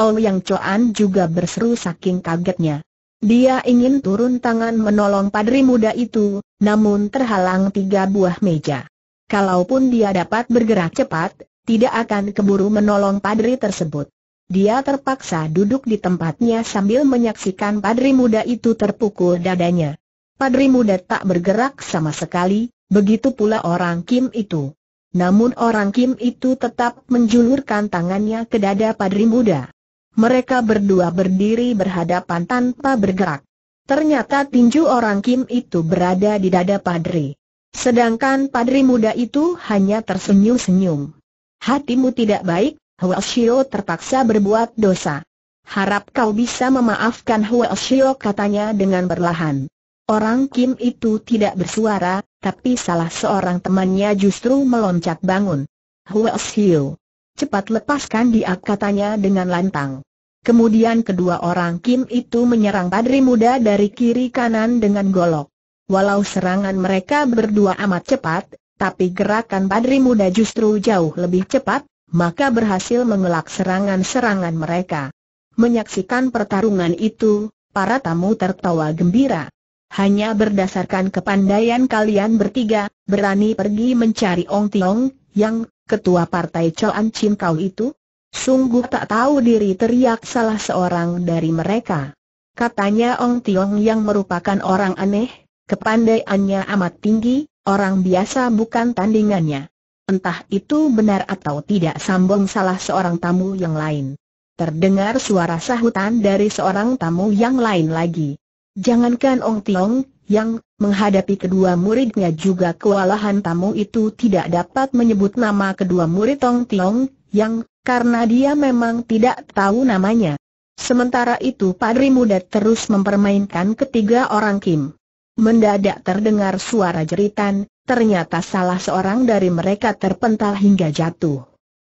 Ouyang Yang Coan juga berseru saking kagetnya. Dia ingin turun tangan menolong padri muda itu, namun terhalang tiga buah meja. Kalaupun dia dapat bergerak cepat, tidak akan keburu menolong padri tersebut. Dia terpaksa duduk di tempatnya sambil menyaksikan padri muda itu terpukul dadanya. Padri muda tak bergerak sama sekali, begitu pula orang Kim itu. Namun orang Kim itu tetap menjulurkan tangannya ke dada padri muda mereka berdua berdiri berhadapan tanpa bergerak. Ternyata tinju orang Kim itu berada di dada Padri. Sedangkan Padri muda itu hanya tersenyum-senyum. Hatimu tidak baik, Hua Xiao terpaksa berbuat dosa. Harap kau bisa memaafkan Hua Xiao katanya dengan perlahan. Orang Kim itu tidak bersuara, tapi salah seorang temannya justru meloncat bangun. Hua Xiao. Cepat lepaskan dia katanya dengan lantang. Kemudian kedua orang Kim itu menyerang padri muda dari kiri kanan dengan golok. Walau serangan mereka berdua amat cepat, tapi gerakan padri muda justru jauh lebih cepat, maka berhasil mengelak serangan-serangan mereka. Menyaksikan pertarungan itu, para tamu tertawa gembira. Hanya berdasarkan kepandaian kalian bertiga, berani pergi mencari Ong Tiong, yang ketua partai Coan Chin kau itu? Sungguh tak tahu diri teriak salah seorang dari mereka. Katanya Ong Tiong yang merupakan orang aneh, kepandaiannya amat tinggi, orang biasa bukan tandingannya. Entah itu benar atau tidak sambung salah seorang tamu yang lain. Terdengar suara sahutan dari seorang tamu yang lain lagi. Jangankan Ong Tiong yang menghadapi kedua muridnya juga kewalahan tamu itu tidak dapat menyebut nama kedua murid Tong Tiong, yang karena dia memang tidak tahu namanya. Sementara itu Padri Muda terus mempermainkan ketiga orang Kim. Mendadak terdengar suara jeritan, ternyata salah seorang dari mereka terpental hingga jatuh.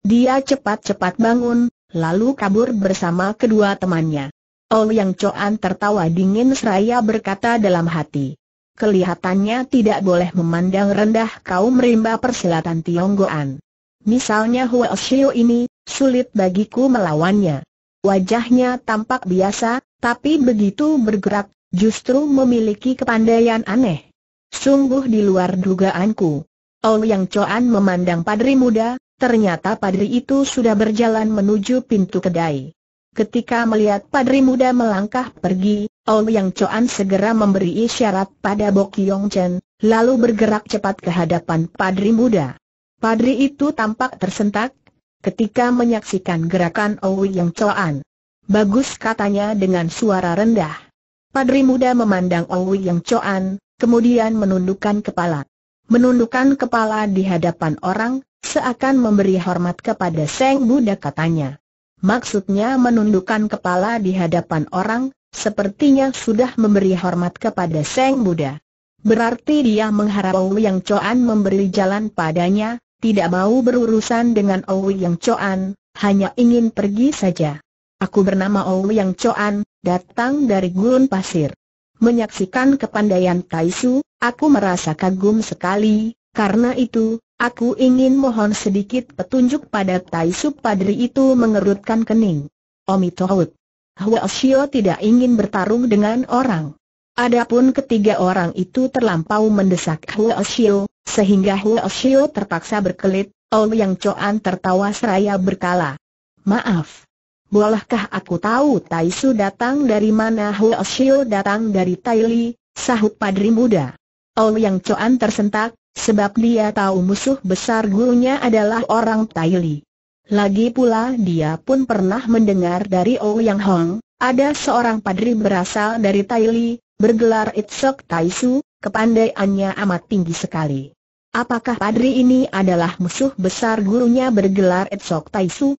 Dia cepat-cepat bangun, lalu kabur bersama kedua temannya. Yang coan tertawa dingin seraya berkata dalam hati. Kelihatannya tidak boleh memandang rendah kaum rimba persilatan Tionggoan. Misalnya Hua Xiu ini, sulit bagiku melawannya. Wajahnya tampak biasa, tapi begitu bergerak, justru memiliki kepandaian aneh. Sungguh di luar dugaanku. Yang coan memandang padri muda, ternyata padri itu sudah berjalan menuju pintu kedai. Ketika melihat padri muda melangkah pergi, Ouyang Chuan segera memberi isyarat pada Bok Yong Chen, lalu bergerak cepat ke hadapan padri muda. Padri itu tampak tersentak ketika menyaksikan gerakan Ouyang Chuan. Bagus katanya dengan suara rendah. Padri muda memandang Ouyang Chuan, kemudian menundukkan kepala. Menundukkan kepala di hadapan orang, seakan memberi hormat kepada Seng Buddha katanya maksudnya menundukkan kepala di hadapan orang, sepertinya sudah memberi hormat kepada Seng Buddha. Berarti dia mengharap Owi Yang Coan memberi jalan padanya, tidak mau berurusan dengan Owi Yang Coan, hanya ingin pergi saja. Aku bernama Owi Yang Coan, datang dari Gurun Pasir. Menyaksikan kepandaian Taisu, aku merasa kagum sekali, karena itu, Aku ingin mohon sedikit petunjuk pada Tai Su Padri itu mengerutkan kening. Omi Tohut. Hua Shio tidak ingin bertarung dengan orang. Adapun ketiga orang itu terlampau mendesak Hua Shio, sehingga Hua Shio terpaksa berkelit, Ong Yang Coan tertawa seraya berkala. Maaf. Bolehkah aku tahu Tai Su datang dari mana Hua Shio datang dari Tai Li, sahut padri muda. Ong Yang Coan tersentak, Sebab dia tahu musuh besar gurunya adalah orang Taili. Lagi pula dia pun pernah mendengar dari oh Yang Hong, ada seorang padri berasal dari Taili, bergelar Itsok Taisu, kepandaiannya amat tinggi sekali. Apakah padri ini adalah musuh besar gurunya bergelar Itsok Taisu?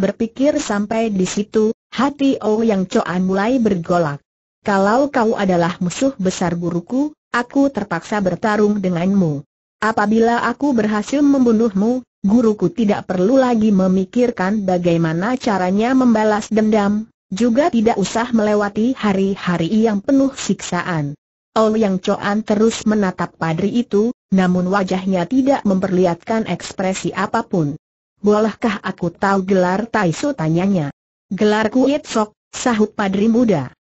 Berpikir sampai di situ, hati oh Yang Coan mulai bergolak. Kalau kau adalah musuh besar guruku, aku terpaksa bertarung denganmu. Apabila aku berhasil membunuhmu, guruku tidak perlu lagi memikirkan bagaimana caranya membalas dendam, juga tidak usah melewati hari-hari yang penuh siksaan. Ol Yang Coan terus menatap padri itu, namun wajahnya tidak memperlihatkan ekspresi apapun. Bolehkah aku tahu gelar Taiso tanyanya? Gelarku Kuit sahut padri muda.